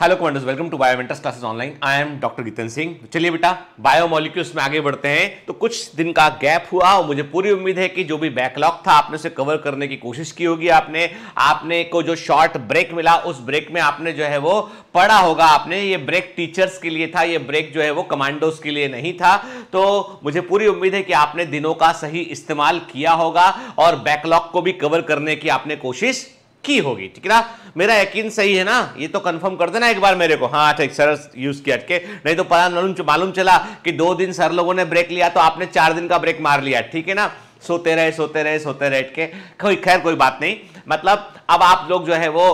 hello commanders welcome to Biomentors classes online I am doctor Geetan Singh चलिए बेटा biomolecules में आगे बढ़ते हैं तो कुछ दिन का गैप हुआ और मुझे पूरी उम्मीद है कि जो भी बैकलॉग था आपने उसे कवर करने की कोशिश की होगी आपने आपने को जो शॉर्ट ब्रेक मिला उस ब्रेक में आपने जो है वो पढ़ा होगा आपने ये ब्रेक टीचर्स के लिए था ये ब्रेक जो है वो कमांडोज के लिए नहीं था तो मुझे पूरी उम्मीद है कि आपने दिनों का सही इस्तेमाल किया होगा और बैकलॉग को भी कवर करने की आपने कोशिश की होगी ठीक है ना मेरा यकीन सही है ना ये तो कंफर्म कर देना एक बार मेरे को हाँ अच्छा, ठीक सर यूज किया के नहीं तो पता मालूम चला कि दो दिन सर लोगों ने ब्रेक लिया तो आपने चार दिन का ब्रेक मार लिया ठीक है ना सोते रहे सोते रहे सोते रहे के कोई खैर कोई बात नहीं मतलब अब आप लोग जो है वो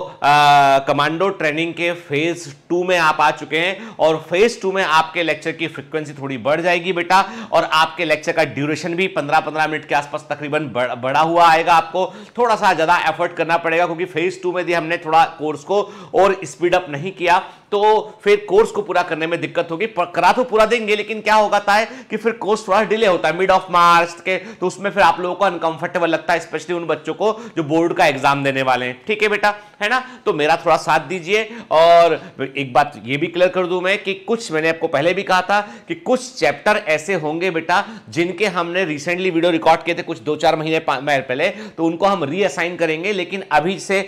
कमांडो ट्रेनिंग के फेज टू में आप आ चुके हैं और फेज टू में आपके लेक्चर की फ्रिक्वेंसी थोड़ी बढ़ जाएगी बेटा और आपके लेक्चर का ड्यूरेशन भी पंद्रह पंद्रह मिनट के आसपास तकरीबन बढ़, बढ़ा हुआ आएगा आपको थोड़ा सा ज़्यादा एफर्ट करना पड़ेगा क्योंकि फेज टू में भी हमने थोड़ा कोर्स को और स्पीड अप नहीं किया तो फिर कोर्स को पूरा करने में दिक्कत होगी करा तो पूरा देंगे लेकिन क्या होगा है कि फिर कोर्स थोड़ा डिले होता है मिड ऑफ मार्च के तो उसमें फिर आप लोगों को अनकंफर्टेबल लगता है स्पेशली उन बच्चों को जो बोर्ड का एग्जाम देने वाले वाले हैं ठीक है बेटा है ना तो मेरा थोड़ा साथ दीजिए और एक बात ये भी क्लियर कर दूं मैं कि कुछ मैंने आपको पहले भी कहा था कि कुछ चैप्टर ऐसे होंगे बेटा जिनके हमने रिसेंटली वीडियो रिकॉर्ड किए थे कुछ दो चार महीने पहले तो उनको हम रीअसाइन करेंगे लेकिन अभी से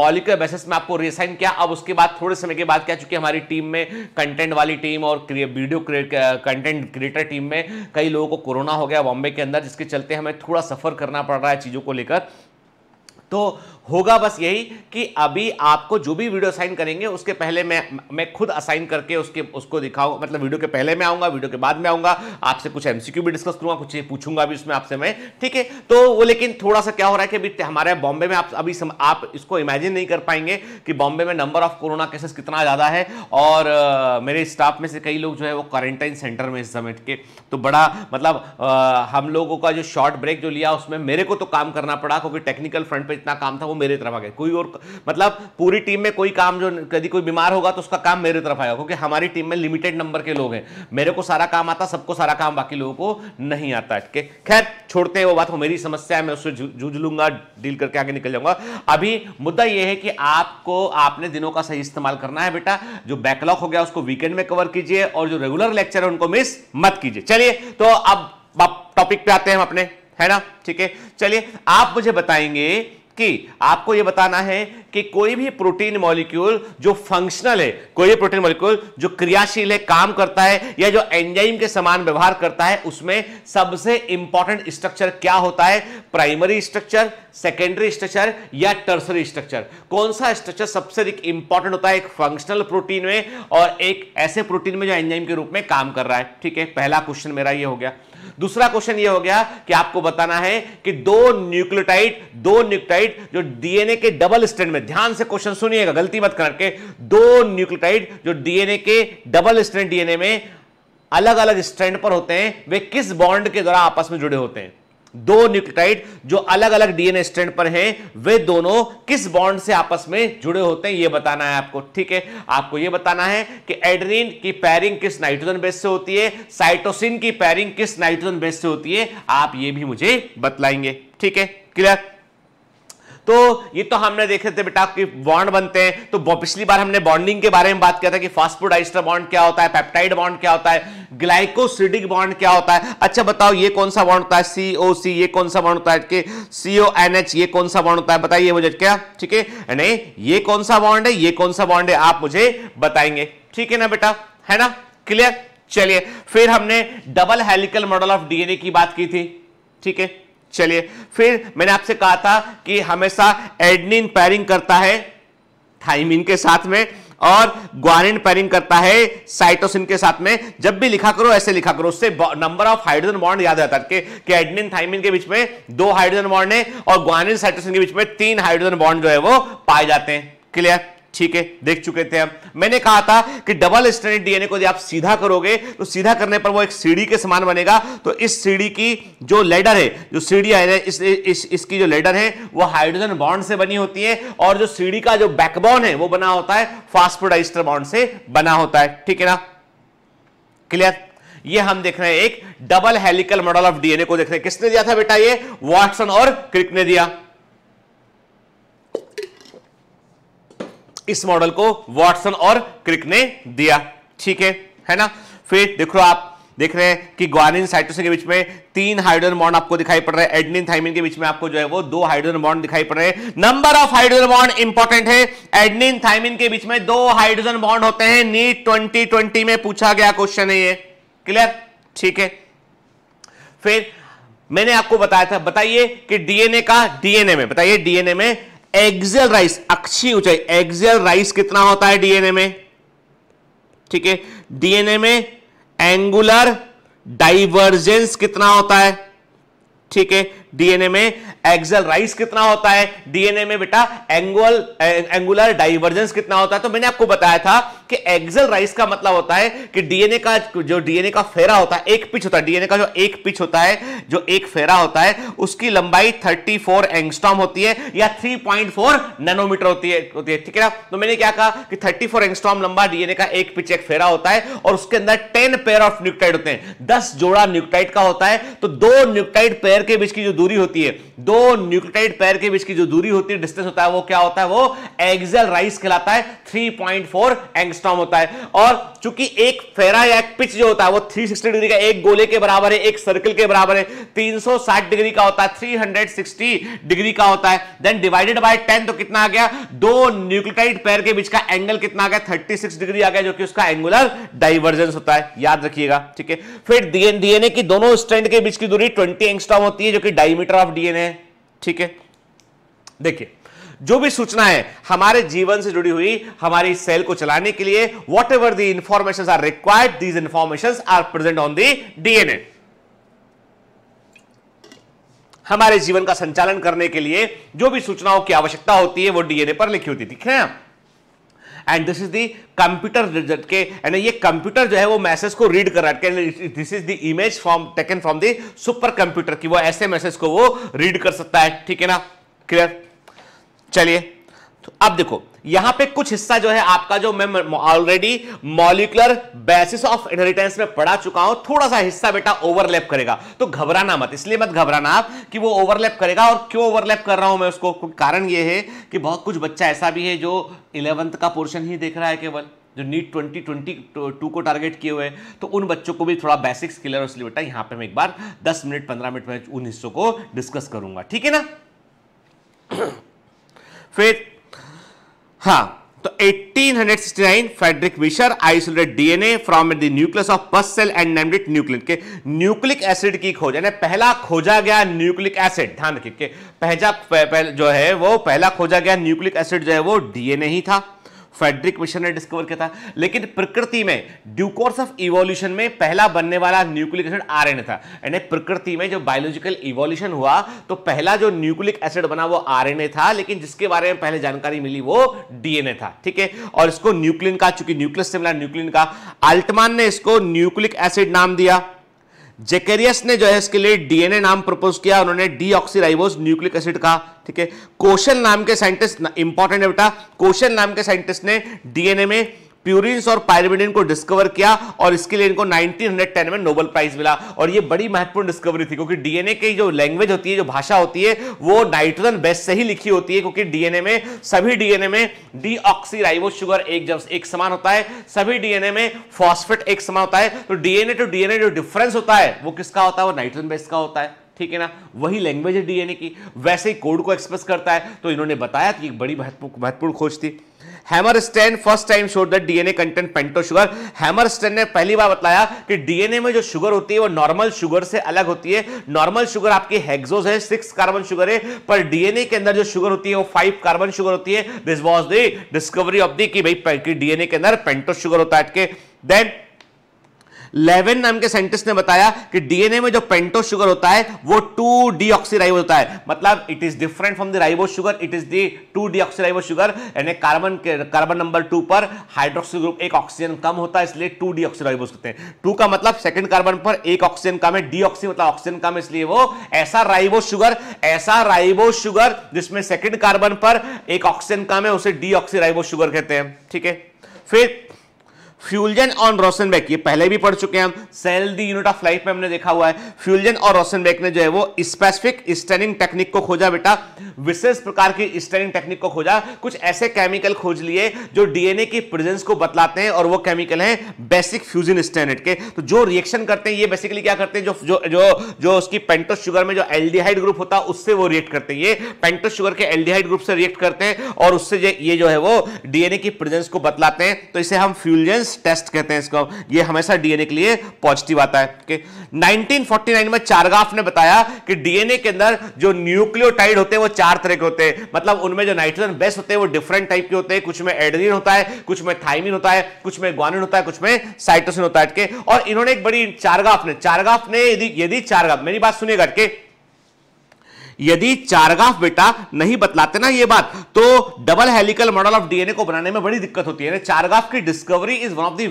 मौलिक बेसिस में आपको रीअसाइन किया अब उसके बाद थोड़े समय के बाद क्या चूंकि हमारी टीम में कंटेंट वाली टीम और वीडियो कंटेंट क्रिएटर टीम में कई लोगों को कोरोना हो गया बॉम्बे के अंदर जिसके चलते हमें थोड़ा सफर करना पड़ रहा है चीज़ों को लेकर तो होगा बस यही कि अभी आपको जो भी वीडियो असाइन करेंगे उसके पहले मैं मैं खुद असाइन करके उसके उसको दिखाऊँ मतलब वीडियो के पहले मैं आऊँगा वीडियो के बाद में आऊँगा आपसे कुछ एम भी डिस्कस करूँगा कुछ पूछूंगा भी उसमें आपसे मैं ठीक है तो वो लेकिन थोड़ा सा क्या हो रहा है कि अभी हमारे बॉम्बे में आप अभी सम, आप इसको इमेजिन नहीं कर पाएंगे कि बॉम्बे में नंबर ऑफ कोरोना केसेस कितना ज़्यादा है और मेरे स्टाफ में से कई लोग जो है वो क्वारंटाइन सेंटर में समेट के तो बड़ा मतलब आ, हम लोगों का जो शॉर्ट ब्रेक जो लिया उसमें मेरे को तो काम करना पड़ा क्योंकि टेक्निकल फ्रंट पर इतना काम था वो मेरे तरफ आ गया कोई और मतलब पूरी टीम में कोई काम जो यदि कोई बीमार होगा तो उसका काम मेरे तरफ आएगा क्योंकि हमारी टीम में लिमिटेड नंबर के लोग हैं मेरे को सारा काम आता सबको सारा काम बाकी लोगों को नहीं आता ठीक है खैर छोड़ते हैं वो बात वो मेरी समस्या है मैं उससे जूझ लूंगा डील करके आगे निकल जाऊंगा अभी मुद्दा यह है कि आपको आपने दिनों का सही इस्तेमाल करना है बेटा जो बैकलॉग हो गया उसको वीकेंड में कवर कीजिए और जो रेगुलर लेक्चर है उनको मिस मत कीजिए चलिए तो अब टॉपिक पे आते हैं हम अपने है ना ठीक है चलिए आप मुझे बताएंगे कि आपको यह बताना है कि कोई भी प्रोटीन मॉलिक्यूल जो फंक्शनल है कोई भी प्रोटीन मॉलिक्यूल जो क्रियाशील है काम करता है या जो एंजाइम के समान व्यवहार करता है उसमें सबसे इंपॉर्टेंट स्ट्रक्चर क्या होता है प्राइमरी स्ट्रक्चर सेकेंडरी स्ट्रक्चर या टर्सरी स्ट्रक्चर कौन सा स्ट्रक्चर सबसे इंपॉर्टेंट होता है एक फंक्शनल प्रोटीन में और एक ऐसे प्रोटीन में जो एंजाइम के रूप में काम कर रहा है ठीक है पहला क्वेश्चन मेरा यह हो गया दूसरा क्वेश्चन ये हो गया कि आपको बताना है कि दो न्यूक्लियोटाइड दो न्यूक्लियोटाइड जो डीएनए के डबल स्टैंड में ध्यान से क्वेश्चन सुनिएगा गलती मत करके दो न्यूक्लियोटाइड जो डीएनए के डबल स्टैंड डीएनए में अलग अलग स्टैंड पर होते हैं वे किस बॉन्ड के द्वारा आपस में जुड़े होते हैं दो न्यूक्लियोटाइड जो अलग अलग डीएनए स्ट्रैंड पर हैं वे दोनों किस बॉन्ड से आपस में जुड़े होते हैं यह बताना है आपको ठीक है आपको यह बताना है कि एड्रीन की पैरिंग किस नाइट्रोजन बेस से होती है साइटोसिन की पैरिंग किस नाइट्रोजन बेस से होती है आप ये भी मुझे बतलाएंगे ठीक है क्लियर तो ये तो हमने देखे थे बेटा कि बॉन्ड बनते हैं तो पिछली बार हमने बॉन्डिंग के बारे में बात किया था कि फास्टफूड आइस्टर बॉन्ड क्या होता है पेप्टाइड बॉन्ड क्या होता है ग्लाइकोसिडिक बॉन्ड क्या होता है अच्छा बताओ ये कौन सा बॉन्ड होता है सीओ सी ये कौन सा बॉन्ड होता है सीओ एन एच ये कौन सा बॉन्ड होता है बताइए मुझे क्या ठीक है नहीं ये कौन सा बॉन्ड है ये कौन सा बॉन्ड है आप मुझे बताएंगे ठीक है ना बेटा है ना क्लियर चलिए फिर हमने double helical model of DNA की बात की थी ठीक है चलिए फिर मैंने आपसे कहा था कि हमेशा एडनिन पैरिंग करता है थाइमिन के साथ में और ग्वानिन पैरिंग करता है साइटोसिन के साथ में जब भी लिखा करो ऐसे लिखा करो उससे नंबर ऑफ हाइड्रोजन बॉन्ड याद रहता है कि, एडनिन थाइमिन के बीच में दो हाइड्रोजन बॉन्ड है और ग्वानिन साइटोसिन के बीच में तीन हाइड्रोजन बॉन्ड जो है वो पाए जाते हैं क्लियर ठीक है देख चुके थे हम मैंने कहा था कि डबल स्टैंडर्ड डीएनए को यदि आप सीधा करोगे तो सीधा करने पर वो एक सीढ़ी के समान बनेगा तो इस सीढ़ी की जो लेडर है जो सीढ़ी है इस, इस, इसकी जो लेडर है वो हाइड्रोजन बॉन्ड से बनी होती है और जो सीढ़ी का जो बैकबोन है वो बना होता है फास्फोडाइस्टर बॉन्ड से बना होता है ठीक है ना क्लियर ये हम देख रहे हैं एक double helical model of DNA को देख रहे हैं किसने दिया था बेटा ये वॉटसन और क्रिक ने दिया इस मॉडल को वॉटसन और क्रिक ने दिया ठीक है है ना फिर देखो आप देख रहे हैं कि ग्वानिन साइटोसिन के बीच में तीन हाइड्रोजन बॉन्ड आपको दिखाई पड़ रहा है एडनिन थाइमिन के बीच में आपको जो है वो दो हाइड्रोजन बॉन्ड दिखाई पड़ रहे हैं number of hydrogen bond important है एडनिन थाइमिन के बीच में दो हाइड्रोजन बॉन्ड होते हैं नीट ट्वेंटी ट्वेंटी में पूछा गया क्वेश्चन है ये क्लियर ठीक है फिर मैंने आपको बताया था बताइए कि डीएनए का डीएनए में बताइए डीएनए में एक्सियल राइस अच्छी ऊंचाई एक्सियल राइस कितना होता है डीएनए में ठीक है डीएनए में एंगुलर डाइवर्जेंस कितना होता है ठीक है डीएनए में एक्सल राइस कितना होता है डीएनए में बेटा एंगुअल एंगुलर डाइवर्जेंस कितना होता है तो मैंने आपको बताया था कि एक्सल राइस का मतलब होता है कि डीएनए का जो डीएनए का फेरा होता है एक पिच होता है डीएनए का जो एक पिच होता है जो एक फेरा होता है उसकी लंबाई 34 फोर एंगस्टॉम होती है या 3.4 नैनोमीटर होती है होती है ठीक है ना तो मैंने क्या कहा कि 34 फोर एंगस्टॉम लंबा डीएनए का एक पिच एक फेरा होता है और उसके अंदर टेन पेयर ऑफ न्यूक्टाइड होते हैं दस जोड़ा न्यूक्टाइड का होता है तो दो न्यूक्टाइड पेयर के बीच की जो दूरी होती है दो न्यूक्लियोटाइड पैर के बीच की जो दूरी होती है डिस्टेंस होता है वो क्या होता है वो एक्सल राइस कहलाता है 3.4 एंगस्ट्रॉम होता है और चूंकि एक फेरा या पिच जो होता है वो 360 डिग्री का एक गोले के बराबर है एक सर्कल के बराबर है 360 डिग्री का होता है 360 डिग्री का होता है देन डिवाइडेड बाय 10 तो कितना आ गया दो न्यूक्लियोटाइड पैर के बीच का एंगल कितना आ गया 36 डिग्री आ गया जो कि उसका एंगुलर डाइवर्जेंस होता है याद रखिएगा ठीक है फिर डीएनए की दोनों स्ट्रैंड के बीच की दूरी ट्वेंटी एंगस्ट्रॉम होती है जो कि डाइवर्जेंस डायमीटर ऑफ डीएनए ठीक है देखिए जो भी सूचना है हमारे जीवन से जुड़ी हुई हमारी सेल को चलाने के लिए whatever the information are required these information are present on the DNA हमारे जीवन का संचालन करने के लिए जो भी सूचनाओं की आवश्यकता होती है वो डीएनए पर लिखी होती थी ठीक है and this is the computer के यानी ये कंप्यूटर जो है वो मैसेज को रीड कर रहा है this is the image from taken from the super computer की वो ऐसे मैसेज को वो रीड कर सकता है ठीक है ना क्लियर चलिए तो अब देखो यहां पे कुछ हिस्सा जो है आपका जो मैं already molecular basis of inheritance में पढ़ा चुका हूं थोड़ा सा हिस्सा बेटा ओवरलैप करेगा तो घबराना मत इसलिए मत घबराना आप कि वो ओवरलैप करेगा और क्यों ओवरलैप कर रहा हूं मैं उसको कारण ये है कि बहुत कुछ बच्चा ऐसा भी है जो इलेवंथ का पोर्शन ही देख रहा है केवल जो नीट ट्वेंटी ट्वेंटी टू को टारगेट किए हुए तो उन बच्चों को भी थोड़ा बेसिक्स क्लियर इसलिए बेटा यहां पर मैं एक बार दस मिनट पंद्रह मिनट में उन हिस्सों को डिस्कस करूंगा ठीक है ना फिर हाँ तो 1869 Frederick Miescher isolated DNA from the nucleus of pus cell and named it nucleic के न्यूक्लिक एसिड की खोज यानी पहला खोजा गया न्यूक्लिक एसिड ध्यान रखिए पहला जो है वो पहला खोजा गया न्यूक्लिक एसिड जो है वो डीएनए ही था फेडरिक मिशन ने डिस्कवर किया था लेकिन प्रकृति में ड्यू कोर्स ऑफ इवोल्यूशन में पहला बनने वाला न्यूक्लिक एसिड आरएनए था यानी प्रकृति में जो बायोलॉजिकल इवोल्यूशन हुआ तो पहला जो न्यूक्लिक एसिड बना वो ए था लेकिन जिसके बारे में पहले जानकारी मिली वो डीएनए था ठीक है और इसको न्यूक्लिन का चूंकि न्यूक्लियस से मिला न्यूक्लिन का अल्टमान ने इसको न्यूक्लिक एसिड नाम दिया जेकेरियस ने जो है इसके लिए डीएनए नाम प्रपोज किया उन्होंने डीऑक्सीराइबोस न्यूक्लिक एसिड का ठीक है क्वेश्चन नाम के साइंटिस्ट इंपॉर्टेंट है बेटा कोशन नाम के साइंटिस्ट ने डीएनए में प्यूरिंस और पायरिमिडिन को डिस्कवर किया और इसके लिए इनको 1910 में नोबल प्राइज मिला और ये बड़ी महत्वपूर्ण डिस्कवरी थी क्योंकि डीएनए की जो लैंग्वेज होती है जो भाषा होती है वो नाइट्रोजन बेस से ही लिखी होती है क्योंकि डीएनए में सभी डीएनए में डीऑक्सीराइबो शुगर एक जब एक समान होता है सभी डीएनए में फॉस्फेट एक समान होता है तो डीएनए टू डीएनए जो डिफरेंस होता है वो किसका होता है वो नाइट्रोजन बेस का होता है ठीक है ना वही लैंग्वेज है डीएनए की वैसे ही कोड को एक्सप्रेस करता है तो इन्होंने बताया कि एक बड़ी महत्वपूर्ण खोज थी Hammarsten first time show that DNA content pento sugar Hammarsten ने पहली बार बताया कि डीएनए में जो शुगर होती है वो नॉर्मल शुगर से अलग होती है नॉर्मल शुगर आपकी हेक्सोज है सिक्स कार्बन शुगर है पर डीएनए के अंदर जो शुगर होती है वो फाइव कार्बन शुगर होती है this was the discovery of the भाई डीएनए के अंदर पेंटो शुगर होता है देन लेवन नाम के साइंटिस्ट ने बताया कि डीएनए में जो पेंटो शुगर होता है वो टू डी होता है मतलब it is different from the ribo sugar it is the two deoxyribo sugar यानी कार्बन कार्बन नंबर टू पर हाइड्रोक्सी ग्रुप एक ऑक्सीजन कम होता है इसलिए टू डीऑक्सीराइबो होते हैं टू का मतलब सेकंड कार्बन पर एक ऑक्सीजन कम है डीऑक्सी मतलब ऑक्सीजन कम इसलिए वो ऐसा राइबो शुगर ऐसा राइबो शुगर जिसमें सेकेंड कार्बन पर एक ऑक्सीजन कम है उसे डीऑक्सीराइबो शुगर कहते हैं ठीक है फिर फ्यूलजन और रोशनबैक ये पहले भी पढ़ चुके हैं हम cell the unit of life में हमने देखा हुआ है फ्यूलजन और रोशनबैक ने जो है वो स्पेसिफिक स्टेनिंग टेक्निक को खोजा बेटा विशेष प्रकार की स्टेनिंग टेक्निक को खोजा कुछ ऐसे केमिकल खोज लिए जो डीएनए की प्रेजेंस को बतलाते हैं और वो केमिकल हैं बेसिक फ्यूजन स्टेनेट के तो जो रिएक्शन करते हैं ये बेसिकली क्या करते हैं जो जो जो, जो उसकी पेंटो शुगर में जो एल्डिहाइड ग्रुप होता है उससे वो रिएक्ट करते हैं ये पेंटो शुगर के एल्डिहाइड ग्रुप से रिएक्ट करते हैं और उससे ये जो है वो डीएनए की प्रेजेंस को बतलाते हैं तो इसे हम फ्यूजन्स टेस्ट कहते हैं इसको ये हमेशा डीएनए के लिए पॉजिटिव आता है ओके 1949 में चारगाफ ने बताया कि डीएनए के अंदर जो न्यूक्लियोटाइड होते हैं वो चार तरह के होते हैं मतलब उनमें जो नाइट्रोजन बेस होते हैं वो डिफरेंट टाइप के होते हैं कुछ में एडनिन होता है कुछ में थाइमिन होता है कुछ में ग्वानिन होता है कुछ में साइटोसिन होता है और इन्होंने एक बड़ी चारगाफ ने चारगाफ ने यदि यदि चारगाफ मेरी बात सुनिएगा के यदि चारगाफ बेटा नहीं बतलाते ना ये बात तो double helical model of DNA को बनाने में बड़ी दिक्कत होती है चारगाफ की discovery is one of the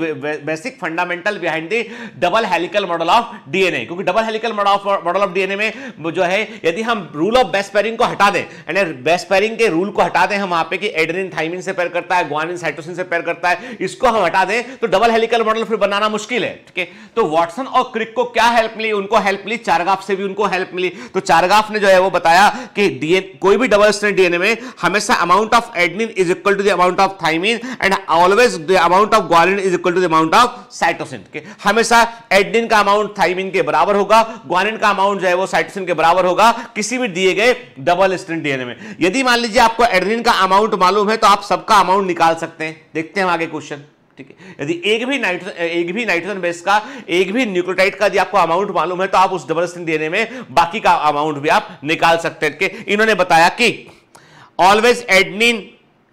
basic fundamental behind the double helical model of DNA क्योंकि double helical model of DNA में जो है यदि हम रूल ऑफ बेस्ट पेरिंग को हटा दें एंड बेस्ट पेरिंग के रूल को हटा दें हम वहां पे कि एड्रिन थाइमिन से पेयर करता है ग्वानिन साइटोसिन से पेयर करता है इसको हम हटा दें तो डबल हेलिकल मॉडल फिर बनाना मुश्किल है ठीक है तो वॉटसन और क्रिक को क्या हेल्प मिली उनको हेल्प मिली चारगाफ से भी उनको हेल्प मिली तो चारगाफ ने जो है वो बताया कि DNA, कोई भी डबल स्ट्रैंड डीएनए में हमेशा amount of adenine is equal to the amount of thymine and always the amount of guanine is equal to the amount of cytosine हमेशा एडनिन का अमाउंट थाइमिन के बराबर होगा ग्वालिन का अमाउंट जो है वो साइटोसिन के बराबर होगा किसी भी दिए गए डबल स्ट्रैंड डीएनए में यदि मान लीजिए आपको एडनिन का अमाउंट मालूम है तो आप सबका अमाउंट निकाल सकते हैं देखते हैं आगे क्वेश्चन ठीक है यदि एक भी नाइट्रोजन एक भी नाइट्रोजन बेस का एक भी न्यूक्लियोटाइड का यदि आपको अमाउंट मालूम है तो आप उस डबल स्टिन देने में बाकी का अमाउंट भी आप निकाल सकते हैं इन्होंने बताया कि always adenine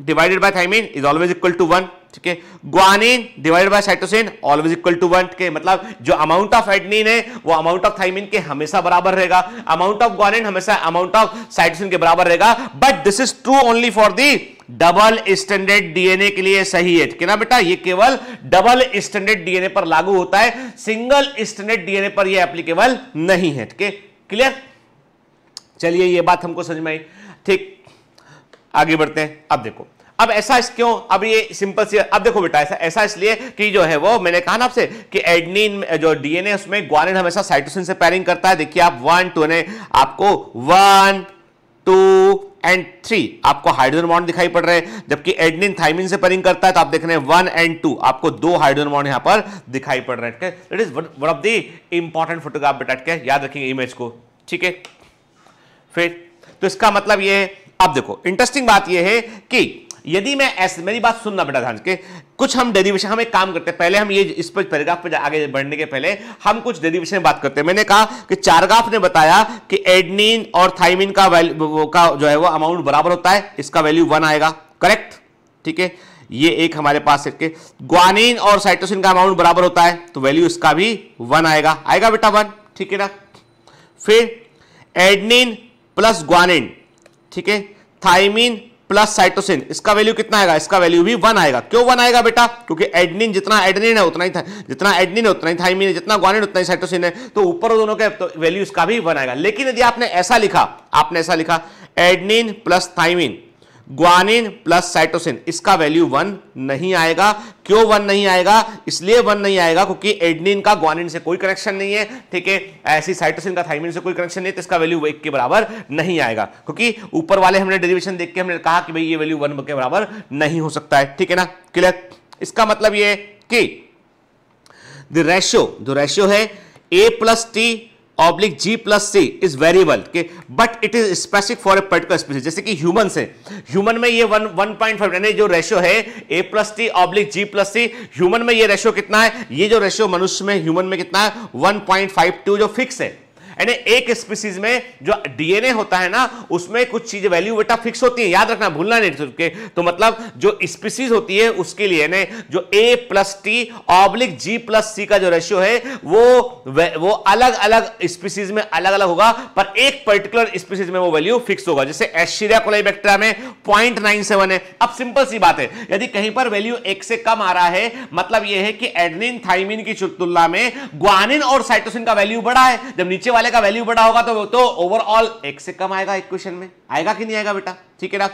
divided by thymine is always equal to one ठीक है guanine divided by cytosine always equal to one के मतलब जो अमाउंट ऑफ एडनिन है वो अमाउंट ऑफ थाइमिन के हमेशा बराबर रहेगा अमाउंट ऑफ ग्वानिन हमेशा अमाउंट ऑफ साइटोसिन के बराबर रहेगा but this is true only for the double stranded DNA के लिए सही है कि ना बेटा ये केवल डबल स्टैंडर्ड डीएनए पर लागू होता है सिंगल स्टैंडर्ड डीएनए पर यह एप्लीकेबल नहीं है ठीक है क्लियर चलिए ये बात हमको समझ में आई ठीक आगे बढ़ते हैं अब देखो अब ऐसा इस क्यों अब ये सिंपल सी अब देखो बेटा ऐसा ऐसा इसलिए कि जो है वो मैंने कहा ना आपसे कि एडनिन जो डीएनए उसमें ग्वानिन हमेशा साइटोसिन से पैरिंग करता है देखिए आप वन टू ने आपको वन टू एंड थ्री आपको हाइड्रोजन बॉन्ड दिखाई पड़ रहे हैं जबकि एडनिन थाइमिन से परिंग करता है तो आप देख रहे हैं वन एंड टू आपको दो हाइड्रोजन बॉन्ड यहां पर दिखाई पड़ रहे हैं it is one of the important photograph बेटा के याद रखेंगे इमेज को ठीक है फिर तो इसका मतलब यह है अब देखो इंटरेस्टिंग बात यह है कि यदि मैं ऐसे मेरी बात सुनना बेटा ध्यान के कुछ हम डेरिवेशन हम एक काम करते हैं पहले हम ये इस पर पैराग्राफ पर आगे बढ़ने के पहले हम कुछ डेरिवेशन में बात करते हैं मैंने कहा कि चारगाफ ने बताया कि एडनिन और थाइमिन का वैल्यू का जो है वो अमाउंट बराबर होता है इसका वैल्यू वन आएगा करेक्ट ठीक है ये एक हमारे पास के ग्वानिन और साइटोसिन का अमाउंट बराबर होता है तो वैल्यू इसका भी वन आएगा आएगा बेटा वन ठीक है ना फिर एडनिन प्लस ग्वानिन ठीक है थाइमिन प्लस साइटोसिन इसका वैल्यू कितना आएगा इसका वैल्यू भी वन आएगा क्यों वन आएगा बेटा क्योंकि एडनिन जितना एडनिन है उतना ही था जितना एडनिन है उतना ही था है जितना ग्वानिन उतना ही साइटोसिन है तो ऊपर दोनों के तो वैल्यू इसका भी वन आएगा लेकिन यदि आपने ऐसा लिखा आपने ऐसा लिखा adenine plus thymine guanine plus cytosine इसका वैल्यू वन नहीं आएगा क्यों वन नहीं आएगा इसलिए वन नहीं आएगा क्योंकि एडनिन का ग्वानिन से कोई कनेक्शन नहीं है ठीक है ऐसी साइटोसिन का थाइमिन से कोई कनेक्शन नहीं है तो इसका वैल्यू एक के बराबर नहीं आएगा क्योंकि ऊपर वाले हमने डेरिवेशन देख के हमने कहा कि भाई ये वैल्यू वन के बराबर नहीं हो सकता है ठीक है ना क्लियर इसका मतलब ये कि द रेशियो जो रेशियो है A plus T oblique G plus C is variable के but it is specific for a particular species जैसे कि ह्यूमन से ह्यूमन में ये वन वन पॉइंट फाइव यानी जो रेशो है A plus T oblique G plus C human में ये रेशो कितना है ये जो रेशो मनुष्य में ह्यूमन में कितना है वन पॉइंट फाइव टू जो फिक्स है यानी एक स्पीसीज में जो डीएनए होता है ना उसमें कुछ चीज वैल्यू बेटा फिक्स होती है याद रखना भूलना नहीं के तो मतलब जो स्पीसीज होती है उसके लिए ने जो A plus T oblique G plus C का जो रेशियो है वो वो अलग अलग स्पीसीज में अलग अलग होगा पर एक पर्टिकुलर स्पीसीज में वो वैल्यू फिक्स होगा जैसे एशिरिया बैक्टेरिया में पॉइंट है अब सिंपल सी बात है यदि कहीं पर वैल्यू एक से कम आ रहा है मतलब यह है कि एडनिन थाइमिन की तुलना में ग्वानिन और साइटोसिन का वैल्यू बड़ा है जब नीचे वाले वाले का वैल्यू बड़ा होगा तो तो ओवरऑल एक से कम आएगा इक्वेशन में आएगा कि नहीं आएगा बेटा ठीक है ना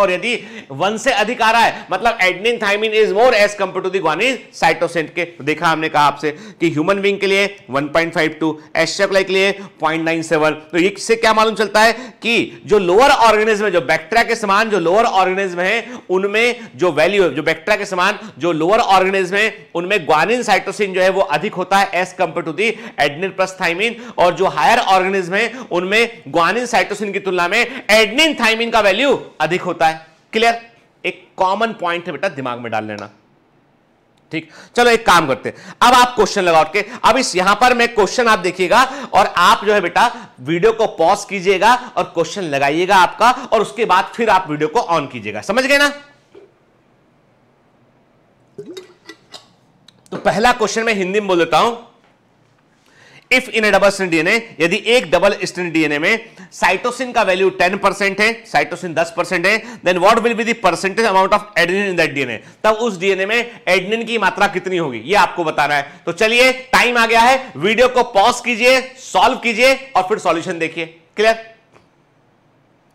और यदि वन से अधिक आ रहा है मतलब adenine thymine is more as compare to the guanine cytosine के तो देखा हमने कहा आपसे कि ह्यूमन बींग के लिए 1.52 एशक्लाई के लिए 0.97 तो इससे क्या मालूम चलता है कि जो लोअर ऑर्गेनिज्म है जो बैक्टेरिया के समान जो लोअर ऑर्गेनिज्म है उनमें जो वैल्यू है जो बैक्टेरिया के समान जो लोअर ऑर्गेनिज्म है उनमें ग्वानिन साइटोसिन जो है वो अधिक होता है as compare to the adenine plus thymine और जो हायर ऑर्गेनिज्म है उनमें ग्वानिन साइटोसिन की तुलना में एडनिन थाइमिन का वैल्यू अधिक होता है क्लियर एक कॉमन पॉइंट है बेटा दिमाग में डाल लेना ठीक चलो एक काम करते हैं अब आप क्वेश्चन लगाओ के अब इस यहां पर मैं क्वेश्चन आप देखिएगा और आप जो है बेटा वीडियो को पॉज कीजिएगा और क्वेश्चन लगाइएगा आपका और उसके बाद फिर आप वीडियो को ऑन कीजिएगा समझ गए ना तो पहला क्वेश्चन मैं हिंदी में बोल देता हूं if in a double strand DNA यदि एक डबल स्ट्रैंड डीएनए में साइटोसिन का वैल्यू 10 परसेंट है साइटोसिन 10 परसेंट है then what will be the percentage amount of adenine in that DNA तब उस डीएनए में एडनिन की मात्रा कितनी होगी ये आपको बताना है तो चलिए टाइम आ गया है वीडियो को पॉज कीजिए सॉल्व कीजिए और फिर सॉल्यूशन देखिए क्लियर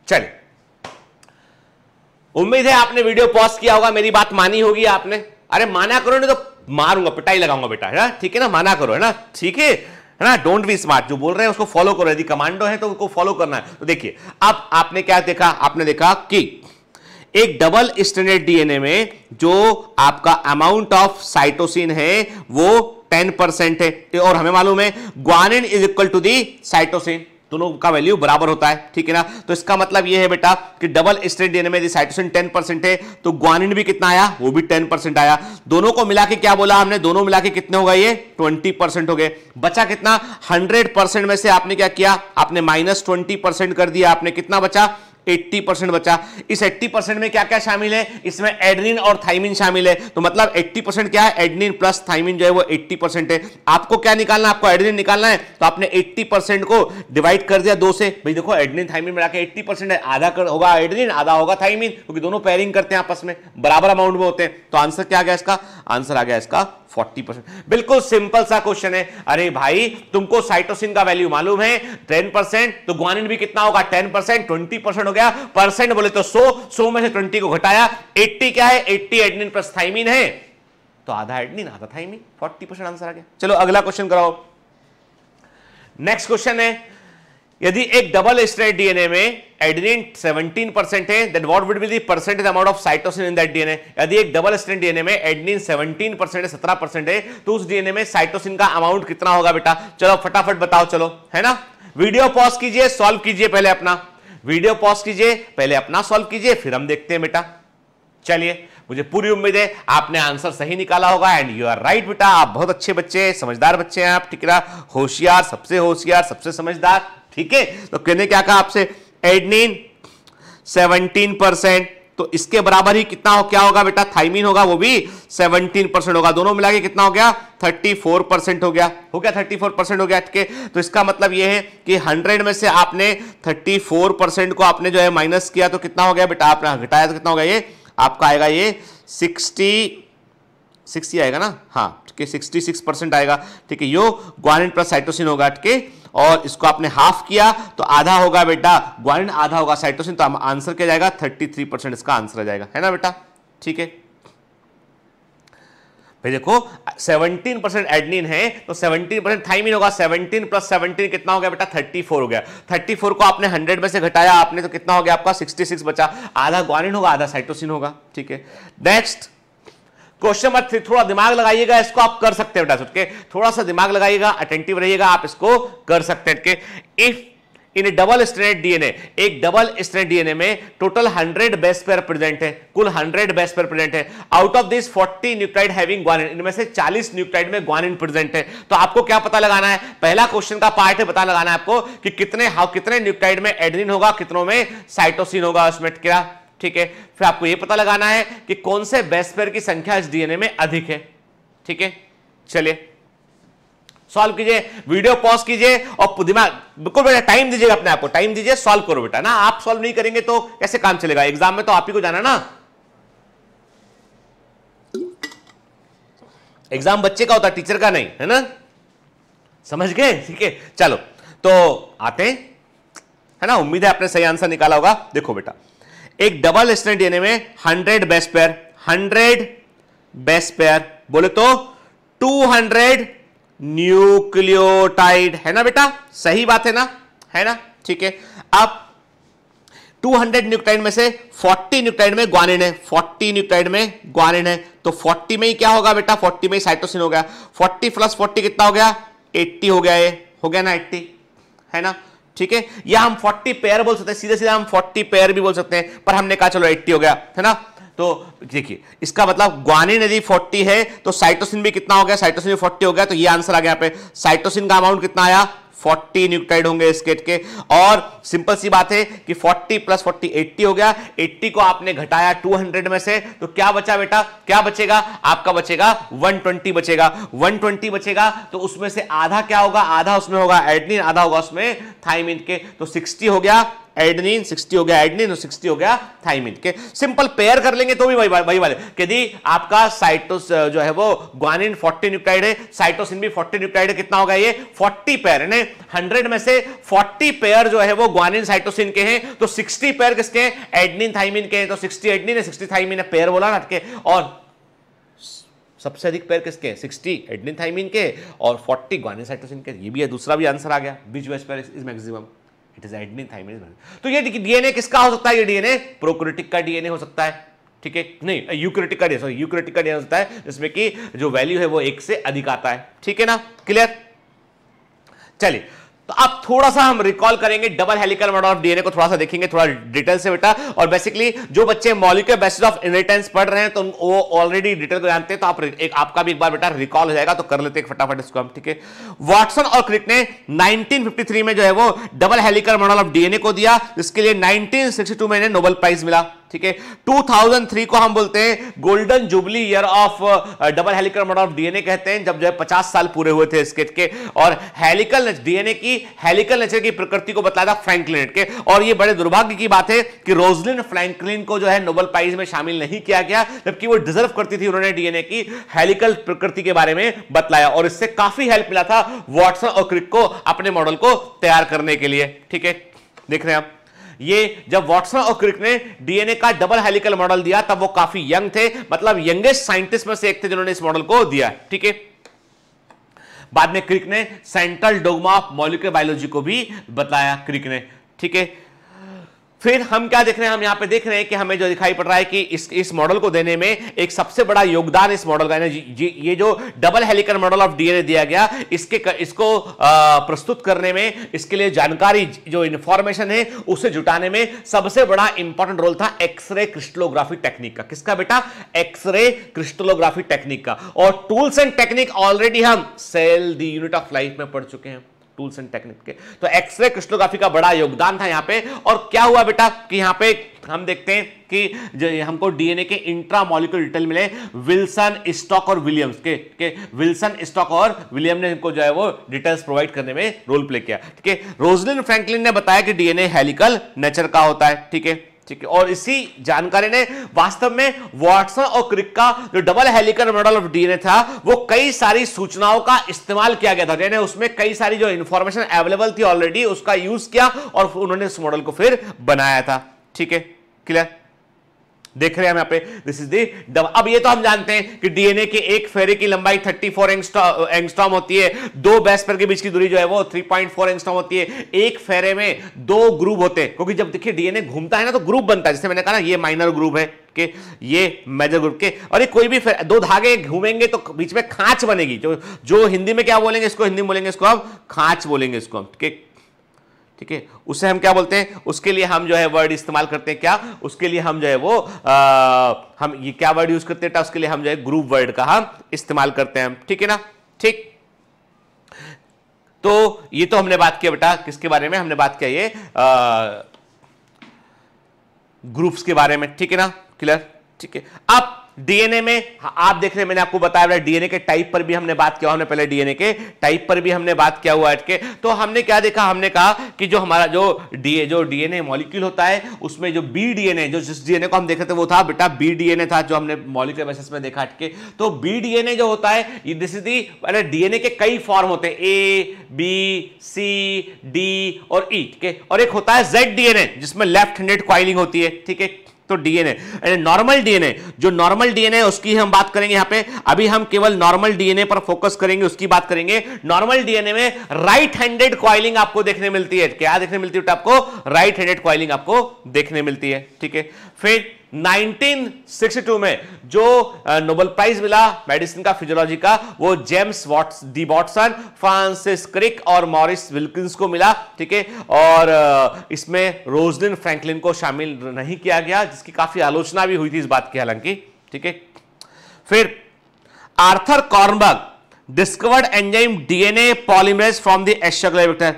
चलिए उम्मीद है आपने वीडियो पॉज किया होगा मेरी बात मानी होगी आपने अरे माना करो नहीं तो मारूंगा पिटाई लगाऊंगा बेटा है ना ठीक है ना माना करो है ना ठीक है है ना डोंट बी स्मार्ट जो बोल रहे हैं उसको फॉलो करो यदि कमांडो है तो उसको फॉलो करना है तो देखिए अब आपने क्या देखा आपने देखा कि एक डबल स्टैंडर्ड डीएनए में जो आपका अमाउंट ऑफ साइटोसिन है वो टेन परसेंट है तो और हमें मालूम है guanine is equal to the cytosine दोनों का वैल्यू बराबर होता है ठीक है ना तो इसका मतलब यह है बेटा कि डबल स्ट्रेट डीएनए में साइटोसिन 10 परसेंट है तो ग्वानिन भी कितना आया वो भी 10 परसेंट आया दोनों को मिला के क्या बोला हमने दोनों मिला के कितने होगा ये 20 परसेंट हो गए बचा कितना 100 परसेंट में से आपने क्या किया आपने माइनस ट्वेंटी परसेंट कर दिया आपने कितना बचा 80 परसेंट बचा इस 80 परसेंट में क्या क्या शामिल है इसमें एडनिन और थाइमिन शामिल है तो मतलब 80 परसेंट क्या है एडनिन प्लस थाइमिन जो है वो 80 परसेंट है आपको क्या निकालना है आपको एडनिन निकालना है तो आपने 80 परसेंट को डिवाइड कर दिया दो से भाई देखो एडनिन थाइमिन मिला के एट्टी है आधा कर, होगा एडनिन आधा होगा थाइमिन क्योंकि दोनों पेयरिंग करते हैं आपस में बराबर अमाउंट में होते हैं तो आंसर क्या आ गया इसका आंसर आ गया इसका फोर्टी परसेंट बिल्कुल सिंपल सा क्वेश्चन है अरे भाई तुमको साइटोसिन का वैल्यू मालूम है टेन परसेंट तो ग्वानिन भी कितना होगा टेन परसेंट ट्वेंटी परसेंट हो गया परसेंट बोले तो सो सो में से ट्वेंटी को घटाया एट्टी क्या है एट्टी एडमिन प्लस थाइमिन है तो आधा एडमिन आधा थाइमिन फोर्टी परसेंट आंसर आ गया चलो अगला क्वेश्चन कराओ नेक्स्ट क्वेश्चन है यदि एक डबल स्ट्रेट डीएनए में एडिनिन 17 परसेंट है then what would be the percentage amount of cytosine in that DNA यदि एक डबल स्ट्रैंड डीएनए में एडिनिन 17 परसेंट है 17 परसेंट है तो उस डीएनए में साइटोसिन का अमाउंट कितना होगा बेटा चलो फटाफट बताओ चलो है ना वीडियो पॉज कीजिए सॉल्व कीजिए पहले अपना वीडियो पॉज कीजिए पहले अपना सॉल्व कीजिए फिर हम देखते हैं बेटा चलिए मुझे पूरी उम्मीद है आपने आंसर सही निकाला होगा एंड यू आर राइट बेटा आप बहुत अच्छे बच्चे हैं समझदार बच्चे हैं आप ठीक है होशियार सबसे होशियार सबसे समझदार ठीक है तो कहने क्या कहा आपसे एडनिन 17 परसेंट तो इसके बराबर ही कितना हो क्या होगा बेटा थाइमिन होगा वो भी 17 परसेंट होगा दोनों मिला के कितना हो गया 34 परसेंट हो गया हो गया 34 परसेंट हो गया ठीक है तो इसका मतलब ये है कि 100 में से आपने 34 परसेंट को आपने जो है माइनस किया तो कितना हो गया बेटा आपने घटाया तो कितना हो गया ये आपका आएगा ये सिक्सटी सिक्सटी आएगा ना हाँ ठीक है सिक्सटी सिक्स परसेंट आएगा ठीक है यो ग्वालिन प्लस साइटोसिन होगा ठीक है और इसको आपने हाफ किया तो आधा होगा बेटा ग्वालिन आधा होगा साइटोसिन तो आंसर क्या जाएगा थर्टी थ्री परसेंट इसका आंसर आ जाएगा है ना बेटा ठीक है भाई देखो 17 परसेंट एडनिन है तो 17 परसेंट थाइमिन होगा 17 प्लस 17 कितना हो गया बेटा 34 हो गया 34 को आपने 100 में से घटाया आपने तो कितना हो गया आपका 66 बचा आधा ग्वानिन होगा आधा साइटोसिन होगा ठीक है नेक्स्ट क्वेश्चन नंबर थ्री थोड़ा दिमाग लगाइएगा इसको आप कर सकते हैं बेटा के थोड़ा सा दिमाग लगाइएगा अटेंटिव रहिएगा आप इसको कर सकते हैं if in double straight DNA एक डबल स्ट्रेट डीएनए में टोटल 100 बेस पेयर प्रेजेंट है कुल 100 बेस पेयर प्रेजेंट है out of this 40 nucleotide having guanine इनमें से 40 न्यूक्लाइड में ग्वानिन प्रेजेंट है तो आपको क्या पता लगाना है पहला क्वेश्चन का पार्ट है पता लगाना है आपको कि कितने हाउ कितने न्यूक्लाइड में एडनिन होगा कितनों में साइटोसिन होगा उसमें क्या ठीक है फिर आपको यह पता लगाना है कि कौन से बेस्ट पेयर की संख्या इस डीएनए में अधिक है ठीक है चलिए सॉल्व कीजिए वीडियो पॉज कीजिए और दिमाग बिल्कुल बेटा टाइम दीजिएगा अपने आप को टाइम दीजिए सॉल्व करो बेटा ना आप सॉल्व नहीं करेंगे तो कैसे काम चलेगा एग्जाम में तो आप ही को जाना ना एग्जाम बच्चे का होता टीचर का नहीं है ना समझ गए ठीक है चलो तो आते हैं है ना उम्मीद है आपने सही आंसर निकाला होगा देखो बेटा एक डबल स्टैंड देने में hundred base pair hundred base pair बोले तो टू हंड्रेड न्यूक्लियोटाइड है ना बेटा सही बात है ना है ना ठीक है अब 200 न्यूक्टाइड में से 40 न्यूक्लियोटाइड में ग्वानिन है 40 न्यूक्लियोटाइड में ग्वानिन है तो 40 में ही क्या होगा बेटा 40 में ही साइटोसिन हो गया 40 प्लस 40 कितना हो गया 80 हो गया ये हो गया ना 80 है ना ठीक है या हम 40 पेयर बोल सकते हैं सीधे सीधे हम 40 पेयर भी बोल सकते हैं पर हमने कहा चलो 80 हो गया है ना तो देखिए इसका मतलब ग्वानी नदी 40 है तो साइटोसिन भी कितना हो गया साइटोसिन भी 40 हो गया तो ये आंसर आ गया पे साइटोसिन का अमाउंट कितना आया 40 न्यूक्टाइड होंगे इस गेट के और सिंपल सी बात है कि 40 प्लस 40 80 हो गया 80 को आपने घटाया 200 में से तो क्या बचा बेटा क्या बचेगा आपका बचेगा 120 बचेगा 120 बचेगा तो उसमें से आधा क्या होगा आधा उसमें होगा एडनिन आधा होगा उसमें थाइमिन के तो 60 हो गया एडनिन 60 हो गया एडनिन और 60 हो गया थाइमिन के सिंपल पेयर कर लेंगे तो भी वही वही वाले यदि आपका साइटोस जो है वो ग्वानिन 40 न्यूक्लाइड है साइटोसिन भी 40 न्यूक्लाइड है कितना होगा ये 40 पेयर यानी 100 में से 40 पेयर जो है वो ग्वानिन साइटोसिन के हैं तो 60 पेयर किसके हैं एडनिन थाइमिन के हैं तो 60 एडनिन है 60 थाइमिन है पेयर बोला ना के और सबसे अधिक पेयर किसके सिक्सटी एडनिन थाइमिन के और फोर्टी ग्वानिन साइटोसिन के ये भी है दूसरा भी आंसर आ गया base pair is maximum it is adenine thymine तो ये डीएनए किसका हो सकता है ये डीएनए प्रोक्रिटिक का डीएनए हो सकता है ठीक है नहीं यूक्रेटिक का डीएनए यूक्रेटिक का हो सकता है जिसमें कि जो वैल्यू है वो एक से अधिक आता है ठीक है ना क्लियर चलिए तो आप थोड़ा सा हम रिकॉल करेंगे double helical model of DNA को थोड़ा सा देखेंगे थोड़ा डिटेल से बेटा और बेसिकली जो बच्चे मॉलिक्यूलर बेसिस ऑफ इनहेरिटेंस पढ़ रहे हैं तो वो ऑलरेडी डिटेल को जानते हैं तो आप एक आपका भी एक बार बेटा रिकॉल हो जाएगा तो कर लेते हैं फटाफट इसको हम ठीक है वाटसन और क्रिक ने नाइनटीन में जो है वो double helical model of DNA को दिया इसके लिए नाइनटीन में इन्हें नोबल प्राइज मिला ठीक है 2003 को हम बोलते हैं golden jubilee year of double helical model of DNA कहते हैं जब जो है पचास साल पूरे हुए थे इसके के और हेलिकल डीएनए की हेलिकल नेचर की प्रकृति को बताया था फ्रैंकलिन के और ये बड़े दुर्भाग्य की बात है कि रोजलिन फ्रैंकलिन को जो है नोबल प्राइज में शामिल नहीं किया गया जबकि वो डिजर्व करती थी उन्होंने डीएनए की हेलिकल प्रकृति के बारे में बतलाया और इससे काफी हेल्प मिला था वॉटसन और क्रिक को अपने मॉडल को तैयार करने के लिए ठीक है देख रहे हैं आप ये जब वॉटसन और क्रिक ने डीएनए का डबल हेलिकल मॉडल दिया तब वो काफी यंग थे मतलब यंगेस्ट साइंटिस्ट में से एक थे जिन्होंने इस मॉडल को दिया ठीक है बाद में क्रिक ने central dogma of molecular biology को भी बताया क्रिक ने ठीक है फिर हम क्या देख रहे हैं हम यहां पे देख रहे हैं कि हमें जो दिखाई पड़ रहा है कि इस इस मॉडल को देने में एक सबसे बड़ा योगदान इस मॉडल का ये जो double helical model of DNA दिया गया इसके इसको प्रस्तुत करने में इसके लिए जानकारी जो इंफॉर्मेशन है उसे जुटाने में सबसे बड़ा इंपॉर्टेंट रोल था एक्सरे क्रिस्टलोग्राफी टेक्निक का किसका बेटा एक्सरे क्रिस्टलोग्राफी टेक्निक का और टूल्स एंड टेक्निक ऑलरेडी हम cell the unit of life में पढ़ चुके हैं टूल्स एंड टेक्निक के तो एक्सरे क्रिस्टोग्राफी का बड़ा योगदान था यहाँ पे और क्या हुआ बेटा कि यहाँ पे हम देखते हैं कि जो हमको डीएनए के इंट्रा मॉलिक्यूल डिटेल मिले विल्सन स्टॉक और विलियम्स के के विल्सन स्टॉक और विलियम ने हमको जो है वो डिटेल्स प्रोवाइड करने में रोल प्ले किया ठीक है रोजलिन फ्रैंकलिन ने बताया कि डीएनए हेलिकल नेचर का होता है ठीक है ठीक है और इसी जानकारी ने वास्तव में वाटसन और क्रिक का जो double helical model of DNA था वो कई सारी सूचनाओं का इस्तेमाल किया गया था यानी उसमें कई सारी जो इंफॉर्मेशन अवेलेबल थी ऑलरेडी उसका यूज किया और उन्होंने इस मॉडल को फिर बनाया था ठीक है क्लियर देख रहे हैं हम यहाँ पे दिस इज दी अब ये तो हम जानते हैं कि डीएनए के एक फेरे की लंबाई 34 फोर एंगस्ट्रॉम होती है दो बेस पेयर के बीच की दूरी जो है वो 3.4 पॉइंट होती है एक फेरे में दो ग्रुप होते हैं क्योंकि जब देखिए डीएनए घूमता है ना तो ग्रुप बनता है जैसे मैंने कहा ना ये माइनर ग्रुप है के ये मेजर ग्रुप के और ये कोई भी दो धागे घूमेंगे तो बीच में खांच बनेगी जो जो हिंदी में क्या बोलेंगे इसको हिंदी में बोलेंगे इसको हम खांच बोलेंगे इसको हम ठीक है उसे हम क्या बोलते हैं उसके लिए हम जो है वर्ड इस्तेमाल करते हैं क्या उसके लिए हम जो है वो आ, हम ये क्या वर्ड यूज करते हैं उसके लिए हम जो है ग्रुप वर्ड का हम इस्तेमाल करते हैं ठीक है ना ठीक तो ये तो हमने बात किया बेटा किसके बारे में हमने बात किया ये ग्रुप्स के बारे में ठीक है ना क्लियर ठीक है अब डीएनए में हाँ, आप देख रहे हैं मैंने आपको बताया डीएनए के टाइप पर भी हमने बात किया हमने पहले डीएनए के टाइप पर भी हमने बात किया हुआ है तो हमने क्या देखा हमने कहा कि जो हमारा जो डीए जो डीएनए मॉलिक्यूल होता है उसमें जो बी डीएनए जो जिस डीएनए को हम देख रहे थे वो था बेटा बी डीएनए था जो हमने मॉलिक्यूल बेसिस में देखा अटके तो बी डीएनए जो होता है दिस इज दी डीएनए के कई फॉर्म होते हैं ए बी सी डी और ई ठीक है और एक होता है जेड डीएनए जिसमें लेफ्ट हैंडेड क्वाइलिंग होती है ठीक है तो डीएनए नॉर्मल डीएनए जो नॉर्मल डीएनए उसकी हम बात करेंगे यहां पे अभी हम केवल नॉर्मल डीएनए पर फोकस करेंगे उसकी बात करेंगे नॉर्मल डीएनए में राइट हैंडेड क्वाइलिंग आपको देखने मिलती है क्या देखने मिलती है आपको राइट हैंडेड क्वाइलिंग आपको देखने मिलती है ठीक है फिर 1962 में जो नोबेल प्राइज मिला मेडिसिन का फिजियोलॉजी का वो James Watts D Watson Francis Crick और मॉरिस विल्किंस को मिला ठीक है और इसमें रोजलिन फ्रैंकलिन को शामिल नहीं किया गया जिसकी काफी आलोचना भी हुई थी इस बात की हालांकि ठीक है फिर Arthur Kornberg discovered enzyme DNA polymerase from the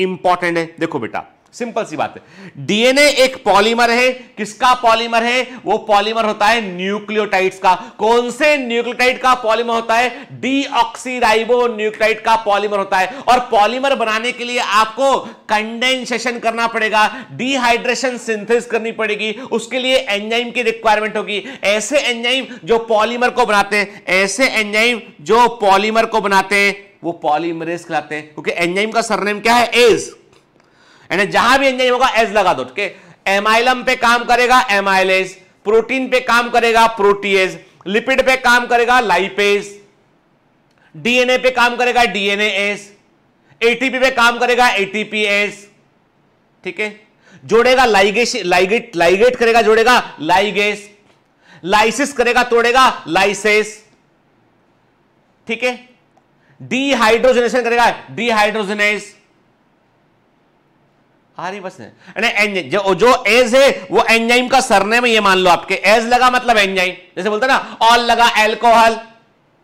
important है देखो बेटा सिंपल सी बात है डीएनए एक पॉलीमर है किसका पॉलीमर है वो पॉलीमर होता है न्यूक्लियोटाइड्स का कौन से न्यूक्लियोटाइड का पॉलीमर होता है डीऑक्सीराइबो न्यूक्लियोटाइड का पॉलीमर होता है और पॉलीमर बनाने के लिए आपको कंडेंसेशन करना पड़ेगा डिहाइड्रेशन सिंथेस करनी पड़ेगी उसके लिए एंजाइम की रिक्वायरमेंट होगी ऐसे एंजाइम जो पॉलीमर को बनाते हैं ऐसे एंजाइम जो पॉलीमर को बनाते हैं वो पॉलीमरेज कहलाते हैं क्योंकि एंजाइम का सरनेम क्या है एज यानी जहां भी एंजाइम होगा एज लगा दो ठीक है एमाइलम पे काम करेगा एमाइलेज प्रोटीन पे काम करेगा प्रोटीएज लिपिड पे काम करेगा लाइपेज डीएनए पे काम करेगा डीएनए एस एटीपी पे काम करेगा एटीपी एस ठीक है जोड़ेगा लाइगेश लाइगेट लाइगेट करेगा जोड़ेगा लाइगेस लाइसिस करेगा तोड़ेगा लाइसेस ठीक है डीहाइड्रोजनेशन करेगा डीहाइड्रोजनेस आ रही बस जो, जो एज है वो एंजाइम का सरनेम है ये मान लो आपके एज लगा मतलब एंजाइम जैसे बोलते ना ऑल लगा एल्कोहल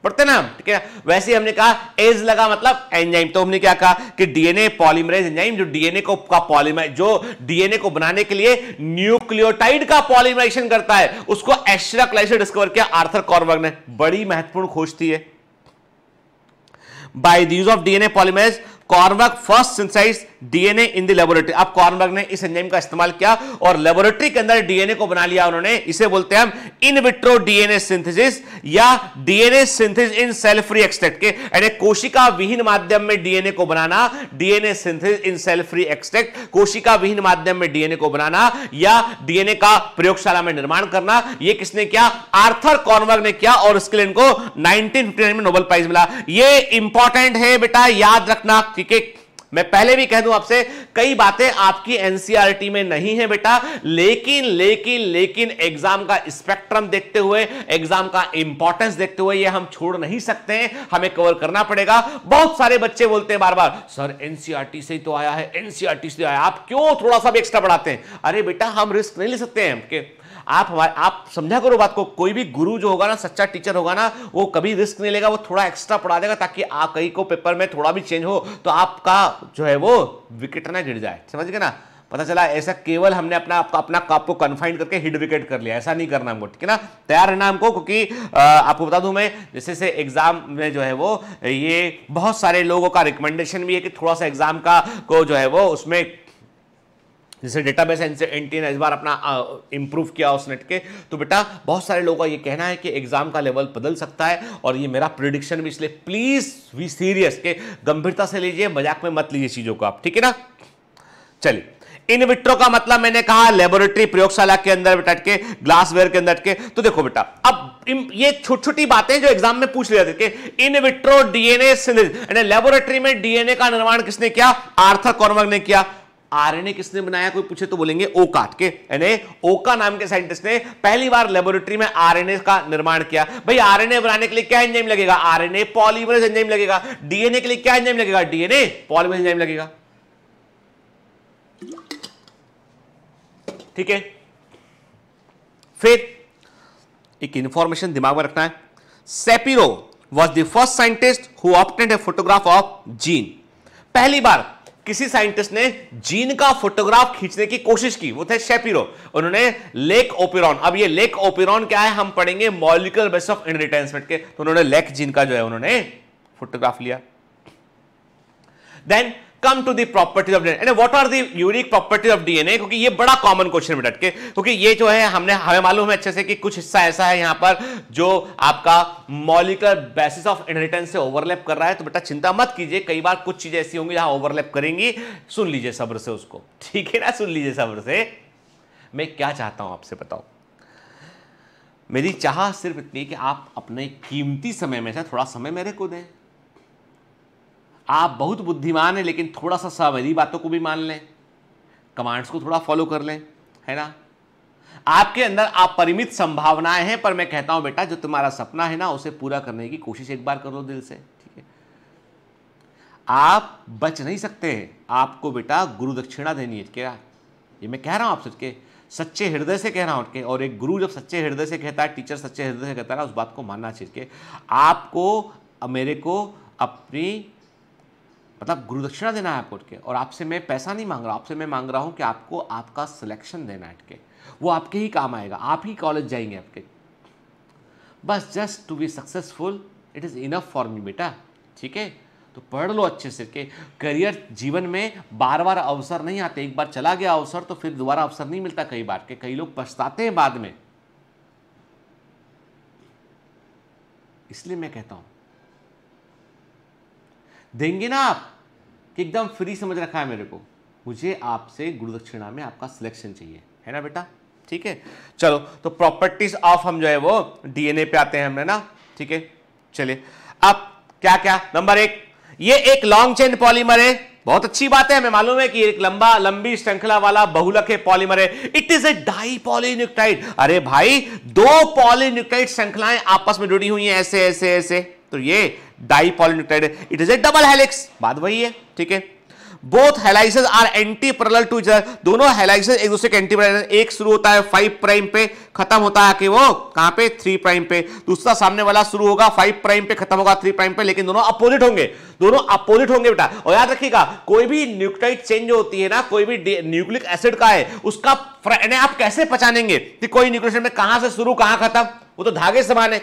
पढ़ते ना ठीक है वैसे हमने कहा एज लगा मतलब एंजाइम तो हमने क्या कहा कि डीएनए पॉलीमरेज एंजाइम जो डीएनए को का पॉलीमर जो डीएनए को बनाने के लिए न्यूक्लियोटाइड का पॉलीमराइजेशन करता है उसको एस्ट्राक्लाइसर डिस्कवर किया आर्थर कॉर्बर्ग ने बड़ी महत्वपूर्ण खोज थी by the use of DNA polymerase Kornberg first synthesize DNA in the laboratory अब कॉर्नबर्ग ने इस एंजाइम का इस्तेमाल किया और लेबोरेटरी के अंदर डीएनए को बना लिया उन्होंने इसे बोलते हैं हम इन विट्रो डीएनए सिंथेसिस या DNA synthesis in cell free extract के यानी कोशिका विहीन माध्यम में डीएनए को बनाना DNA synthesis in cell free extract कोशिका विहीन माध्यम में डीएनए को बनाना या डीएनए का प्रयोगशाला में निर्माण करना यह किसने किया आर्थर कॉर्नबर्ग ने किया और इसके लिए इनको 1959 में नोबेल प्राइज मिला यह इंपॉर्टेंट है बेटा याद रखना क्रिकेट मैं पहले भी कह दूं आपसे कई बातें आपकी एनसीआरटी e में नहीं है बेटा लेकिन लेकिन लेकिन एग्जाम का स्पेक्ट्रम देखते हुए एग्जाम का इंपॉर्टेंस देखते हुए ये हम छोड़ नहीं सकते हैं हमें कवर करना पड़ेगा बहुत सारे बच्चे बोलते हैं बार बार सर एनसीआरटी e से तो आया है एनसीआरटी e से आया आप क्यों थोड़ा सा भी एक्स्ट्रा बढ़ाते हैं अरे बेटा हम रिस्क नहीं ले सकते हैं आप हमारे आप समझा करो बात को कोई भी गुरु जो होगा ना सच्चा टीचर होगा ना वो कभी रिस्क नहीं लेगा वो थोड़ा एक्स्ट्रा पढ़ा देगा ताकि आप कहीं को पेपर में थोड़ा भी चेंज हो तो आपका जो है वो विकेट ना गिर जाए समझ गए ना पता चला ऐसा केवल हमने अपना अपना काप को कन्फाइंड करके हिड विकेट कर लिया ऐसा नहीं करना हमको ठीक है ना तैयार रहना हमको क्योंकि आपको बता दूं मैं जैसे से एग्जाम में जो है वो ये बहुत सारे लोगों का रिकमेंडेशन भी है कि थोड़ा सा एग्जाम का को जो है वो उसमें जैसे डेटाबेस ने इस बार अपना इंप्रूव किया नेट के तो बेटा बहुत सारे लोगों का ये कहना है कि एग्जाम का लेवल बदल सकता है और ये मेरा प्रिडिक्शन भी इसलिए प्लीज वी सीरियस के गंभीरता से लीजिए मजाक में मत लीजिए चीजों को आप ठीक है ना चलिए इन विट्रो का मतलब मैंने कहा लेबोरेटरी प्रयोगशाला के अंदर बेटा अटके ग्लासवेयर के अंदर अटके तो देखो बेटा अब ये छोटी छोटी बातें जो एग्जाम में पूछ लिया जाते in vitro DNA synthesis laboratory में डीएनए का निर्माण किसने किया आर्थर कॉर्मक ने किया आरएनए किसने बनाया कोई पूछे तो बोलेंगे ओका के यानी ओका नाम के साइंटिस्ट ने पहली बार लेबोरेटरी में आरएनए का निर्माण किया भाई आरएनए बनाने के लिए क्या एंजाइम लगेगा आरएनए पॉलीमरेज एंजाइम लगेगा डीएनए के लिए क्या एंजाइम लगेगा डीएनए पॉलीमरेज एंजाइम लगेगा ठीक है फिर एक इंफॉर्मेशन दिमाग में रखना है Shapiro was the first scientist who opted a photograph of gene पहली बार किसी साइंटिस्ट ने जीन का फोटोग्राफ खींचने की कोशिश की वो थे शेपिरो उन्होंने लेक ओपिरॉन अब ये लेक ओपिरोन क्या है हम पढ़ेंगे मॉलिकुलर बेस ऑफ इनरिटेंसमेंट के तो उन्होंने लेक जीन का जो है उन्होंने फोटोग्राफ लिया then come to the properties of DNA what are the unique properties of DNA क्योंकि ये बड़ा कॉमन क्वेश्चन बेटा के क्योंकि ये जो है हमने हमें मालूम है अच्छे से कि कुछ हिस्सा ऐसा है यहां पर जो आपका मॉलिकुलर बेसिस ऑफ इनहेरिटेंस से ओवरलैप कर रहा है तो बेटा चिंता मत कीजिए कई बार कुछ चीजें ऐसी होंगी जहां ओवरलैप करेंगी सुन लीजिए सब्र से उसको ठीक है ना सुन लीजिए सब्र से मैं क्या चाहता हूं आपसे बताओ मेरी चाह सिर्फ इतनी कि आप अपने कीमती समय में से थोड़ा समय मेरे को दें आप बहुत बुद्धिमान हैं लेकिन थोड़ा सा सावरी बातों को भी मान लें कमांड्स को थोड़ा फॉलो कर लें है ना आपके अंदर आप परिमित संभावनाएं हैं पर मैं कहता हूं बेटा जो तुम्हारा सपना है ना उसे पूरा करने की कोशिश एक बार कर लो दिल से ठीक है आप बच नहीं सकते आपको बेटा गुरु दक्षिणा देनी है क्या ये मैं कह रहा हूं आप के सच्चे हृदय से कह रहा हूं के और एक गुरु जब सच्चे हृदय से कहता है टीचर सच्चे हृदय से कहता है ना उस बात को मानना चाहिए आपको मेरे को अपनी मतलब गुरुदक्षिणा देना है आपको उठ के और आपसे मैं पैसा नहीं मांग रहा आपसे मैं मांग रहा हूँ कि आपको आपका सिलेक्शन देना है के वो आपके ही काम आएगा आप ही कॉलेज जाएंगे आपके बस just to be successful it is enough for me बेटा ठीक है तो पढ़ लो अच्छे से के करियर जीवन में बार बार अवसर नहीं आते एक बार चला गया अवसर तो फिर दोबारा अवसर नहीं मिलता कई बार के कई लोग पछताते हैं बाद में इसलिए मैं कहता हूं देंगे ना आप कि एकदम फ्री समझ रखा है मेरे को मुझे आपसे गुरुदक्षिणा में आपका सिलेक्शन चाहिए है ना बेटा ठीक है चलो तो प्रॉपर्टीज ऑफ हम जो है वो डीएनए पे आते हैं हमने ना ठीक है चलिए अब क्या क्या नंबर एक ये एक लॉन्ग चेन पॉलीमर है बहुत अच्छी बात है हमें मालूम है कि एक लंबा लंबी श्रृंखला वाला बहुलक है पॉलीमर है it is a dipolynucleotide अरे भाई दो पॉलीन्यूक्टाइड श्रृंखलाएं आपस में जुड़ी हुई हैं ऐसे ऐसे ऐसे तो ये dipolynucleotide it is a double helix बात वही है ठीक है both helices are antiparallel to इधर दोनों हेलाइसेस एक दूसरे के एंटी पैरल एक शुरू होता है फाइव प्राइम पे खत्म होता है कि वो कहां पे थ्री प्राइम पे दूसरा सामने वाला शुरू होगा फाइव प्राइम पे खत्म होगा थ्री प्राइम पे लेकिन दोनों अपोजिट होंगे दोनों अपोजिट होंगे बेटा और याद रखिएगा कोई भी न्यूक्लियोटाइड चेंज होती है ना कोई भी न्यूक्लिक एसिड का है उसका आप कैसे पहचानेंगे कि कोई न्यूक्लियोटाइड में कहां से शुरू कहां खत्म वो तो धागे समान है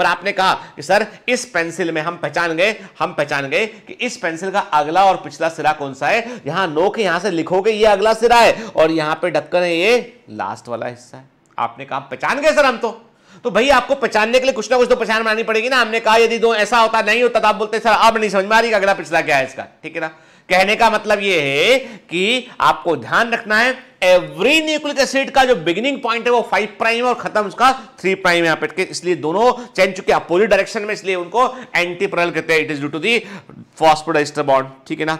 पर आपने कहा कि सर इस पेंसिल में हम पहचान गए हम पहचान गए कि इस पेंसिल का अगला और पिछला सिरा कौन सा है यहां नोक है यहां से लिखोगे ये अगला सिरा है और यहां पर ढक्कन है ये लास्ट वाला हिस्सा है आपने कहा पहचान गए सर हम तो तो भाई आपको पहचानने के लिए कुछ ना कुछ तो पहचान बनानी पड़ेगी ना हमने कहा यदि दो ऐसा होता नहीं होता तो आप बोलते सर अब नहीं समझ में आ रही अगला पिछला क्या है इसका ठीक है ना कहने का मतलब यह है कि आपको ध्यान रखना है एवरी न्यूक्लिक एसिड का जो बिगिनिंग पॉइंट है वो फाइव प्राइम और खत्म उसका थ्री प्राइम यहां पर इसलिए दोनों चेंज चुके अपोजिट डायरेक्शन में इसलिए उनको एंटीप्रल कहते हैं it is due to the phosphodiester bond ठीक है ना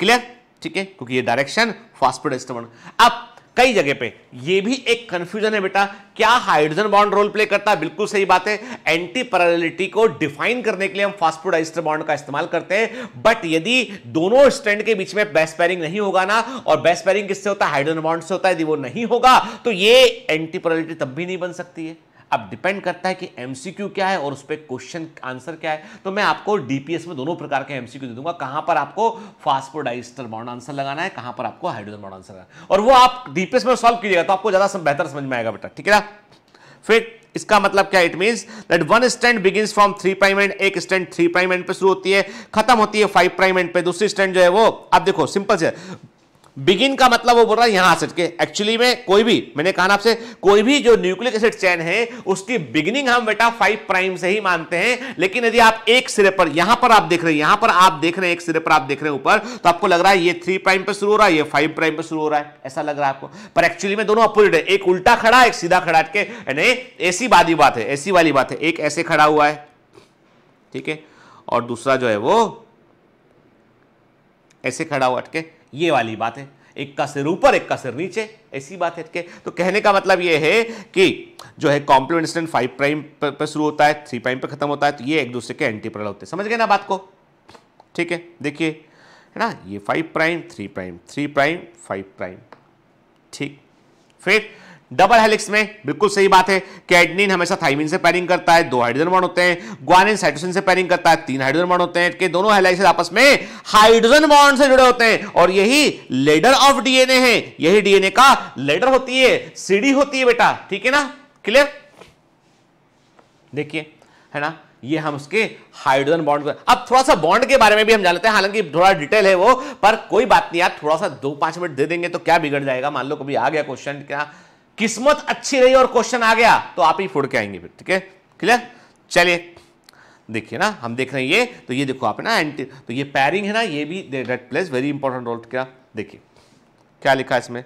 क्लियर ठीक है क्योंकि ये डायरेक्शन फॉस्फोडाइस्टर बॉन्ड अब कई जगह पे ये भी एक कंफ्यूजन है बेटा क्या हाइड्रोजन बॉन्ड रोल प्ले करता है बिल्कुल सही बात है एंटी पैरालिटी को डिफाइन करने के लिए हम फास्फोडाइस्टर बॉन्ड का इस्तेमाल करते हैं बट यदि दोनों स्टैंड के बीच में बेस्ट पैरिंग नहीं होगा ना और बेस्ट पैरिंग किससे होता है हाइड्रोजन बॉन्ड से होता है यदि वो नहीं होगा तो ये एंटी पैरालिटी तब भी नहीं बन सकती है अब डिपेंड करता है कि एमसीक्यू क्या है और उस पर क्वेश्चन आंसर क्या है तो मैं आपको डीपीएस में दोनों प्रकार के एमसीक्यू दे दूंगा कहां पर आपको फास्फोडाइस्टर बॉन्ड आंसर लगाना है कहां पर आपको हाइड्रोजन बॉन्ड आंसर लगाना है और वो आप डीपीएस में सॉल्व कीजिएगा तो आपको ज्यादा बेहतर समझ में आएगा बेटा ठीक है ना फिर इसका मतलब क्या it mean that one stand begin from three prime end एक स्टैंड थ्री प्राइम एंड पे शुरू होती है खत्म होती है फाइव प्राइम एंड पे दूसरी स्टैंड जो है वो आप देखो सिंपल से बिगिन का मतलब वो बोल रहा है यहां से के एक्चुअली में कोई भी मैंने कहा ना आपसे कोई भी जो न्यूक्लिक एसिड चैन है उसकी बिगिनिंग हम बेटा फाइव प्राइम से ही मानते हैं लेकिन यदि आप एक सिरे पर यहां पर आप देख रहे हैं यहां पर आप देख रहे हैं एक सिरे पर आप देख रहे हैं ऊपर तो आपको लग रहा है ये थ्री प्राइम पर शुरू हो रहा है ये फाइव प्राइम पर शुरू हो रहा है ऐसा लग रहा है आपको पर एक्चुअली में दोनों अपोजिट है एक उल्टा खड़ा एक सीधा खड़ा के यानी ऐसी वाली बात है ऐसी वाली बात है एक ऐसे खड़ा हुआ है ठीक है और दूसरा जो है वो ऐसे खड़ा हुआ अटके ये वाली बात है एक का सिर ऊपर एक का सिर नीचे ऐसी बात है के तो कहने का मतलब ये है कि जो है कॉम्प्लीमेंट स्टैंड फाइव प्राइम पर शुरू होता है थ्री प्राइम पर खत्म होता है तो ये एक दूसरे के एंटी पैरल होते हैं समझ गए ना बात को ठीक है देखिए है ना ये five prime three prime three prime five prime ठीक फिर डबल हेलिक्स में बिल्कुल सही बात है कैडनिन हमेशा थाइमिन से पैरिंग करता है दो हाइड्रोजन बॉन्ड होते हैं ग्वानिन साइटोसिन से पैरिंग करता है तीन हाइड्रोजन बॉन्ड होते हैं कि दोनों हेलिक्स आपस में हाइड्रोजन बॉन्ड से जुड़े होते हैं और यही लेडर ऑफ डीएनए है यही डीएनए का लेडर होती है सीढ़ी होती है बेटा ठीक है ना क्लियर देखिए है ना ये हम उसके हाइड्रोजन बॉन्ड अब थोड़ा सा बॉन्ड के बारे में भी हम जानते हैं हालांकि थोड़ा डिटेल है वो पर कोई बात नहीं आप थोड़ा सा दो पांच मिनट दे देंगे तो क्या बिगड़ जाएगा मान लो कभी आ गया क्वेश्चन क्या किस्मत अच्छी रही और क्वेश्चन आ गया तो आप ही फोड़ के आएंगे फिर ठीक है क्लियर चलिए देखिए ना हम देख रहे हैं ये तो ये देखो आप ना एंटी तो ये पैरिंग है ना ये भी that plays very important role क्या देखिए क्या लिखा है इसमें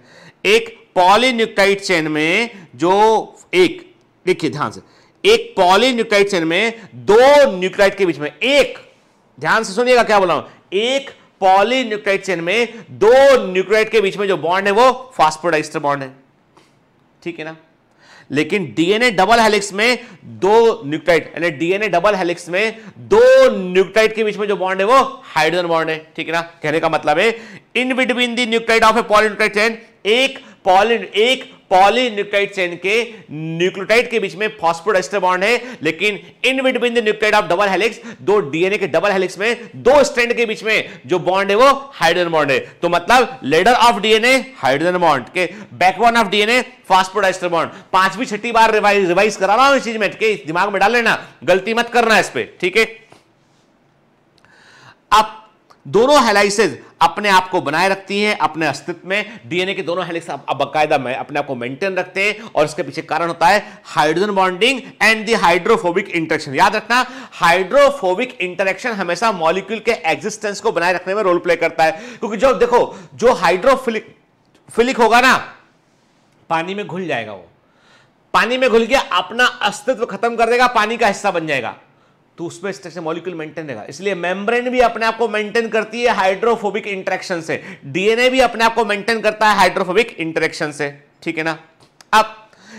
एक पॉलीन्यूक्लाइड चेन में जो एक देखिए ध्यान से एक पॉलीन्यूक्लाइड चेन में दो न्यूक्लाइड के बीच में एक ध्यान से सुनिएगा क्या बोला हूं एक पॉलीन्यूक्लाइड चेन में दो न्यूक्लाइड के बीच में जो बॉन्ड है वो फास्फोडाइस्टर बॉन्ड है ठीक है ना लेकिन डीएनए डबल हेलिक्स में दो न्यूक्टाइड यानी डीएनए डबल हेलिक्स में दो न्यूक्टाइड के बीच में जो बॉन्ड है वो हाइड्रोजन बॉन्ड है ठीक है ना कहने का मतलब है in between the nucleotide of a polynucleotide chain एक पॉलिन एक पॉलीन्यूक्लाइड चेन के न्यूक्लियोटाइड के बीच में फॉस्फोडाइस्टर बॉन्ड है लेकिन in between the nucleotide of double helix दो डीएनए के डबल हेलिक्स में दो स्ट्रैंड के बीच में जो बॉन्ड है वो हाइड्रोजन बॉन्ड है तो मतलब ladder of DNA hydrogen bond के backbone of DNA phosphodiester bond पांचवी छठी बार रिवाइज रिवाइज करा रहा हूं इस चीज में के दिमाग में डाल लेना गलती मत करना इस पे ठीक है अब दोनों हेलाइसिस अपने आप को बनाए रखती हैं अपने अस्तित्व में डीएनए के दोनों हेलिक्स अब बाकायदा में अपने आप को मेंटेन रखते हैं और इसके पीछे कारण होता है hydrogen bonding and the hydrophobic interaction याद रखना हाइड्रोफोबिक इंटरेक्शन हमेशा मॉलिक्यूल के एग्जिस्टेंस को बनाए रखने में रोल प्ले करता है क्योंकि जो देखो जो हाइड्रोफिलिक फिलिक होगा ना पानी में घुल जाएगा वो पानी में घुल के अपना अस्तित्व खत्म कर देगा पानी का हिस्सा बन जाएगा तो उसमें स्ट्रक्चर मॉलिक्यूल मेंटेन रहेगा इसलिए मेम्ब्रेन भी अपने आप को मेंटेन करती है हाइड्रोफोबिक इंटरेक्शन से डीएनए भी अपने आप को मेंटेन करता है हाइड्रोफोबिक इंटरेक्शन से ठीक है ना अब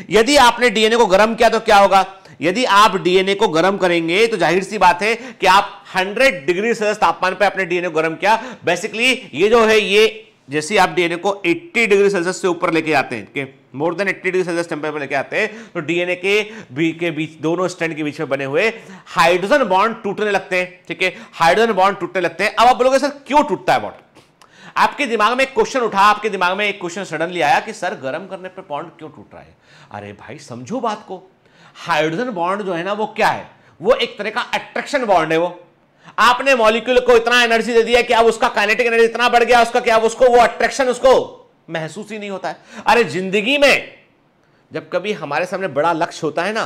यदि आपने डीएनए को गर्म किया तो क्या होगा यदि आप डीएनए को गर्म करेंगे तो जाहिर सी बात है कि आप 100 डिग्री सेल्सियस तापमान पर आपने डीएनए को गर्म किया बेसिकली ये जो है ये जैसे आप डीएनए को 80 डिग्री सेल्सियस से ऊपर लेके जाते हैं more than eighty degree Celsius temperature पर लेके आते हैं तो डीएनए के बी के बीच दोनों स्टैंड के बीच में बने हुए हाइड्रोजन बॉन्ड टूटने लगते हैं ठीक है हाइड्रोजन बॉन्ड टूटने लगते हैं अब आप बोलोगे सर क्यों टूटता है बॉन्ड आपके दिमाग में एक क्वेश्चन उठा आपके दिमाग में एक क्वेश्चन सडनली आया कि सर गर्म करने पर बॉन्ड क्यों टूट रहा है अरे भाई समझो बात को हाइड्रोजन बॉन्ड जो है ना वो क्या है वो एक तरह का अट्रैक्शन बॉन्ड है वो आपने मॉलिक्यूल को इतना एनर्जी दे दिया कि अब उसका काइनेटिक एनर्जी इतना बढ़ गया उसका क्या उसको वो अट्रैक्शन उसको महसूस ही नहीं होता है अरे जिंदगी में जब कभी हमारे सामने बड़ा लक्ष्य होता है ना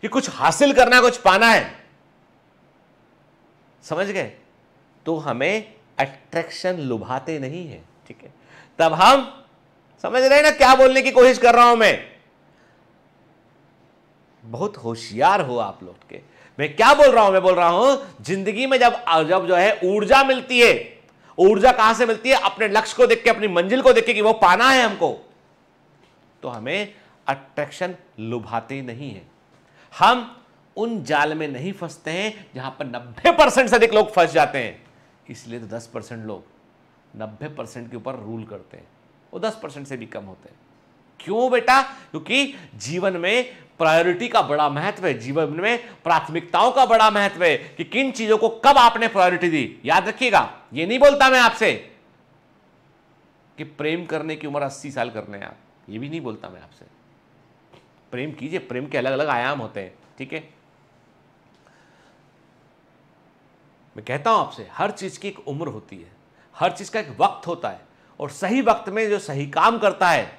कि कुछ हासिल करना है कुछ पाना है समझ गए तो हमें अट्रैक्शन लुभाते नहीं है ठीक है तब हम समझ रहे हैं ना क्या बोलने की कोशिश कर रहा हूं मैं बहुत होशियार हो आप लोग के मैं क्या बोल रहा हूं मैं बोल रहा हूं जिंदगी में जब जब जो है ऊर्जा मिलती है ऊर्जा कहां से मिलती है अपने लक्ष्य को देख के अपनी मंजिल को देख के कि वो पाना है हमको तो हमें अट्रैक्शन लुभाते नहीं है हम उन जाल में नहीं फंसते हैं जहां पर 90 परसेंट से अधिक लोग फंस जाते हैं इसलिए तो 10 परसेंट लोग 90 परसेंट के ऊपर रूल करते हैं वो 10 परसेंट से भी कम होते हैं क्यों बेटा क्योंकि जीवन में प्रायोरिटी का बड़ा महत्व है जीवन में प्राथमिकताओं का बड़ा महत्व है कि किन चीजों को कब आपने प्रायोरिटी दी याद रखिएगा ये नहीं बोलता मैं आपसे कि प्रेम करने की उम्र अस्सी साल करने आप ये भी नहीं बोलता मैं आपसे प्रेम कीजिए प्रेम के अलग अलग आयाम होते हैं ठीक है मैं कहता हूं आपसे हर चीज की एक उम्र होती है हर चीज का एक वक्त होता है और सही वक्त में जो सही काम करता है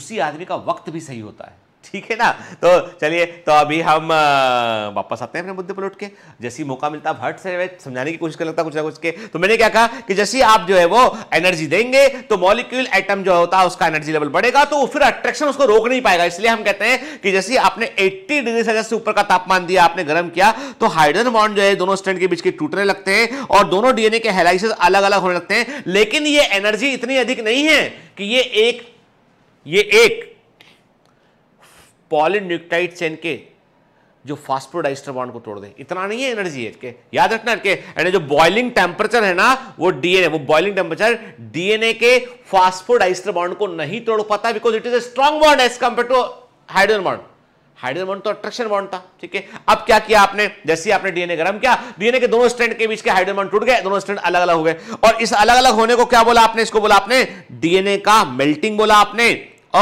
उसी आदमी का वक्त भी सही होता है ठीक है ना तो चलिए तो अभी हम वापस आते हैं अपने मुद्दे पर उठ के जैसे मौका मिलता है भट्ट से समझाने की कोशिश कर लगता कुछ ना कुछ के तो मैंने क्या कहा कि जैसे आप जो है वो एनर्जी देंगे तो मॉलिक्यूल एटम जो होता है उसका एनर्जी लेवल बढ़ेगा तो फिर अट्रैक्शन उसको रोक नहीं पाएगा इसलिए हम कहते हैं कि जैसे आपने एट्टी डिग्री सेल्सियस से ऊपर का तापमान दिया आपने गर्म किया तो हाइड्रोजन बॉन्ड जो है दोनों स्टैंड के बीच के टूटने लगते हैं और दोनों डीएनए के हेलाइसिस अलग अलग होने लगते हैं लेकिन ये एनर्जी इतनी अधिक नहीं है कि ये एक ये एक पॉलीन्यूक्टाइड चेन के जो फास्फोडाइस्टर बॉन्ड को तोड़ दे इतना नहीं है एनर्जी है के याद रखना के यानी जो बॉइलिंग टेम्परेचर है ना वो डीएनए वो बॉइलिंग टेम्परेचर डीएनए के फास्फोडाइस्टर बॉन्ड को नहीं तोड़ पाता because it is a strong bond as compare to hydrogen bond hydrogen bond तो अट्रैक्शन बॉन्ड था ठीक है अब क्या किया आपने जैसे आपने डीएनए गर्म किया डीएनए के दोनों स्टैंड के बीच के हाइड्रोजन बॉन्ड टूट गए दोनों स्टैंड अलग अलग हो गए और इस अलग अलग होने को क्या बोला आपने इसको बोला आपने डीएनए का मेल्टिंग बोला आपने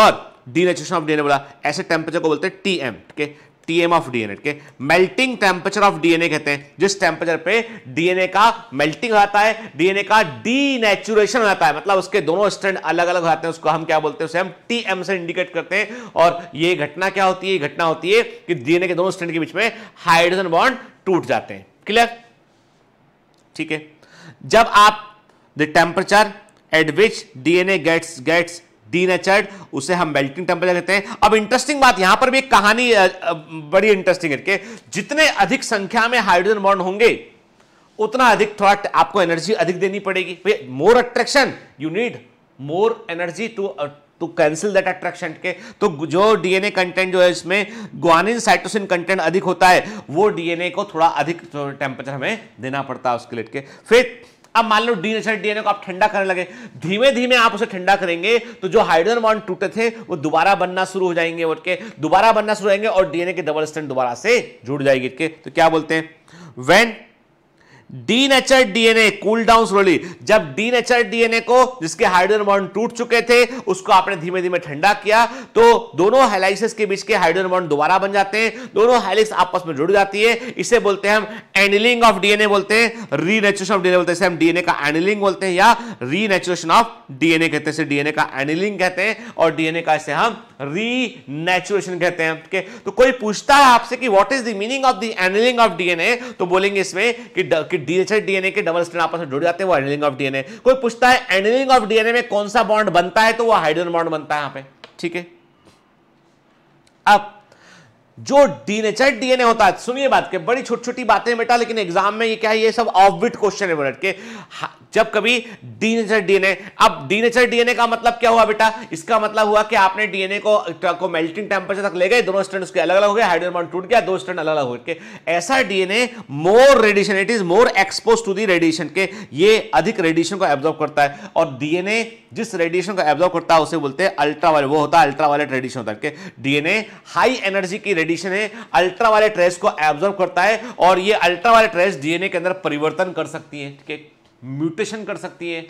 और डीनेचुरेशन ऑफ डीएनए बोला ऐसे टेम्परेचर को बोलते हैं टीएम के है टीएम ऑफ डीएनए के मेल्टिंग टेम्परेचर ऑफ डीएनए कहते हैं जिस टेम्परेचर पे डीएनए का मेल्टिंग आता है डीएनए का डीनेचुरेशन हो जाता है मतलब उसके दोनों स्टैंड अलग अलग आते हैं उसको हम क्या बोलते हैं उसे हम टीएम से इंडिकेट करते हैं और ये घटना क्या होती है घटना होती है कि डीएनए के दोनों स्टैंड के बीच में हाइड्रोजन बॉन्ड टूट जाते हैं क्लियर ठीक है जब आप the temperature at which DNA gets gets denatured उसे हम मेल्टिंग टेम्परेचर कहते हैं अब इंटरेस्टिंग बात यहां पर भी एक कहानी बड़ी इंटरेस्टिंग है जितने अधिक संख्या में हाइड्रोजन बॉन्ड होंगे उतना अधिक थोड़ा आपको एनर्जी अधिक देनी पड़ेगी more attraction you need more energy to to cancel that attraction के तो जो डीएनए कंटेंट जो है इसमें ग्वानिन साइटोसिन कंटेंट अधिक होता है वो डीएनए को थोड़ा अधिक टेम्परेचर हमें देना पड़ता है उसके लिए फिर अब मान लो डीनेचर डीएनए को आप ठंडा करने लगे धीमे धीमे आप उसे ठंडा करेंगे तो जो हाइड्रोजन बॉन्ड टूटे थे वो दोबारा बनना शुरू हो जाएंगे उठ के दोबारा बनना शुरू होंगे और डीएनए के डबल स्टैंड दोबारा से जुड़ जाएगी तो क्या बोलते हैं when denature DNA cool down slowly जब डी नेचर डीएनए को जिसके हाइड्रोजन बॉन्ड टूट चुके थे उसको आपने धीमे धीमे ठंडा किया तो दोनों हेलाइसिस के बीच के हाइड्रोजन बॉन्ड दोबारा बन जाते हैं दोनों हेलिक्स आपस में जुड़ जाती है इसे बोलते हैं हम एनिलिंग ऑफ डीएनए बोलते हैं रीनेचुरेशन ऑफ डीएनए बोलते हैं हम डीएनए का एनिलिंग बोलते हैं या रीनेचुरेशन ऑफ डीएनए कहते हैं डीएनए का एनिलिंग कहते हैं और डीएनए का इसे हम रीनेचुरेशन कहते हैं ठीक है तो कोई पूछता है आपसे कि what is the meaning of the annealing of DNA तो बोलेंगे इसमें कि आपके डीएचएच डीएनए के डबल स्ट्रैंड आपस में जुड़ जाते हैं वो एंडलिंग ऑफ डीएनए कोई पूछता है एंडलिंग ऑफ डीएनए में कौन सा बॉन्ड बनता है तो वो हाइड्रोजन बॉन्ड बनता है यहां पे ठीक है अब जो डीएनए चाहे डीएनए होता है सुनिए बात के बड़ी छोटी छोटी बातें बेटा लेकिन एग्जाम में ये क्या है ये सब ऑफबिट क्वेश्चन है बेटा के जब कभी डीनेचर डीएनए अब डीनेचर डीएनए का मतलब क्या हुआ बेटा इसका मतलब हुआ कि आपने डीएनए को को मेल्टिंग टेम्परेचर तक ले गए दोनों स्टैंड उसके अलग अलग हो गए हाइड्रोजन बॉन्ड टूट गया दो स्टैंड अलग अलग हो गए ऐसा DNA more radiation it is more expose to the radiation के ये अधिक रेडिएशन को एब्जॉर्व करता है और डीएनए जिस रेडिएशन को एब्जॉर्व करता है उसे बोलते हैं अल्ट्रावायलेट वो होता है अल्ट्रावायलेट रेडिएशन होता है डीएनए हाई एनर्जी की रेडिएशन है अल्ट्रा वाले ट्रेस को एब्जॉर्व करता है और ये अल्ट्रा वाले ट्रेस डीएनए के अंदर परिवर्तन कर सकती है ठीक है म्यूटेशन कर सकती है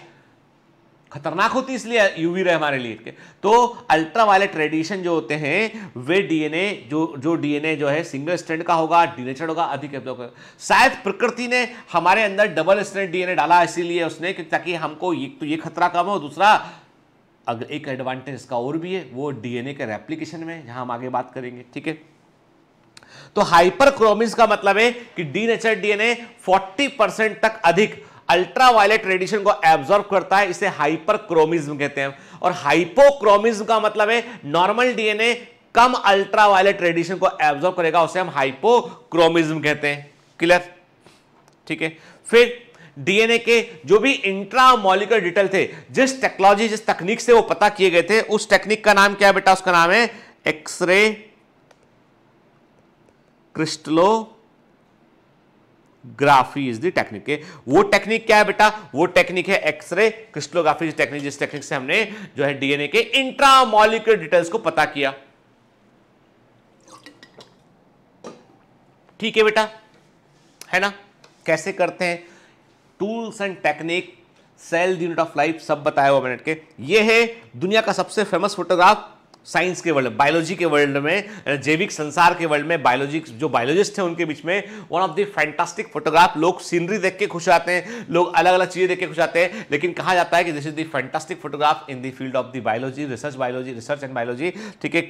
खतरनाक होती इसलिए यूवी रहे हमारे लिए तो अल्ट्रा वायलेट रेडिएशन जो होते हैं वे डीएनए जो जो डीएनए जो है सिंगल स्टैंड का होगा डीनेचर होगा अधिक होगा शायद प्रकृति ने हमारे अंदर डबल स्टैंड डीएनए डाला इसीलिए उसने कि ताकि हमको ये तो ये खतरा कम हो दूसरा अगर एक एडवांटेज इसका और भी है वो डीएनए के रेप्लीकेशन में जहां हम आगे बात करेंगे ठीक है तो हाइपरक्रोमिन का मतलब है कि डी नेचर डीएनए 40 परसेंट तक अधिक अल्ट्रावायलेट रेडिएशन को एब्जॉर्ब करता है इसे हाइपरक्रोमिज्म कहते हैं और हाइपोक्रोमिज्म का मतलब है नॉर्मल डीएनए कम अल्ट्रावायलेट रेडिएशन को एब्जॉर्ब करेगा उसे हम हाइपोक्रोमिज्म कहते हैं क्लियर ठीक है फिर डीएनए के जो भी इंट्रामोलिकुलर डिटेल थे जिस टेक्नोलॉजी जिस तकनीक से वो पता किए गए थे उस टेक्निक का नाम क्या बेटा उसका नाम है X ray graphy is the technique वो टेक्निक क्या है बेटा वो टेक्निक है एक्सरे क्रिस्टलोग्राफी टेक्निक जिस टेक्निक से हमने जो है डीएनए के इंट्रामोलिकुलर डिटेल्स को पता किया ठीक है बेटा है ना कैसे करते हैं tools and technique cell unit of life सब बताया हुआ मिनट के ये है दुनिया का सबसे फेमस फोटोग्राफ साइंस के वर्ल्ड बायोलॉजी के वर्ल्ड में जैविक संसार के वर्ल्ड में बायोलॉजी जो बायोलॉजिस्ट हैं उनके बीच में one of the fantastic photograph लोग सीनरी देख के खुश आते हैं लोग अलग अलग चीज़ें देख के खुश आते हैं लेकिन कहा जाता है कि this is the fantastic photograph in the field of the biology research biology research and biology ठीक है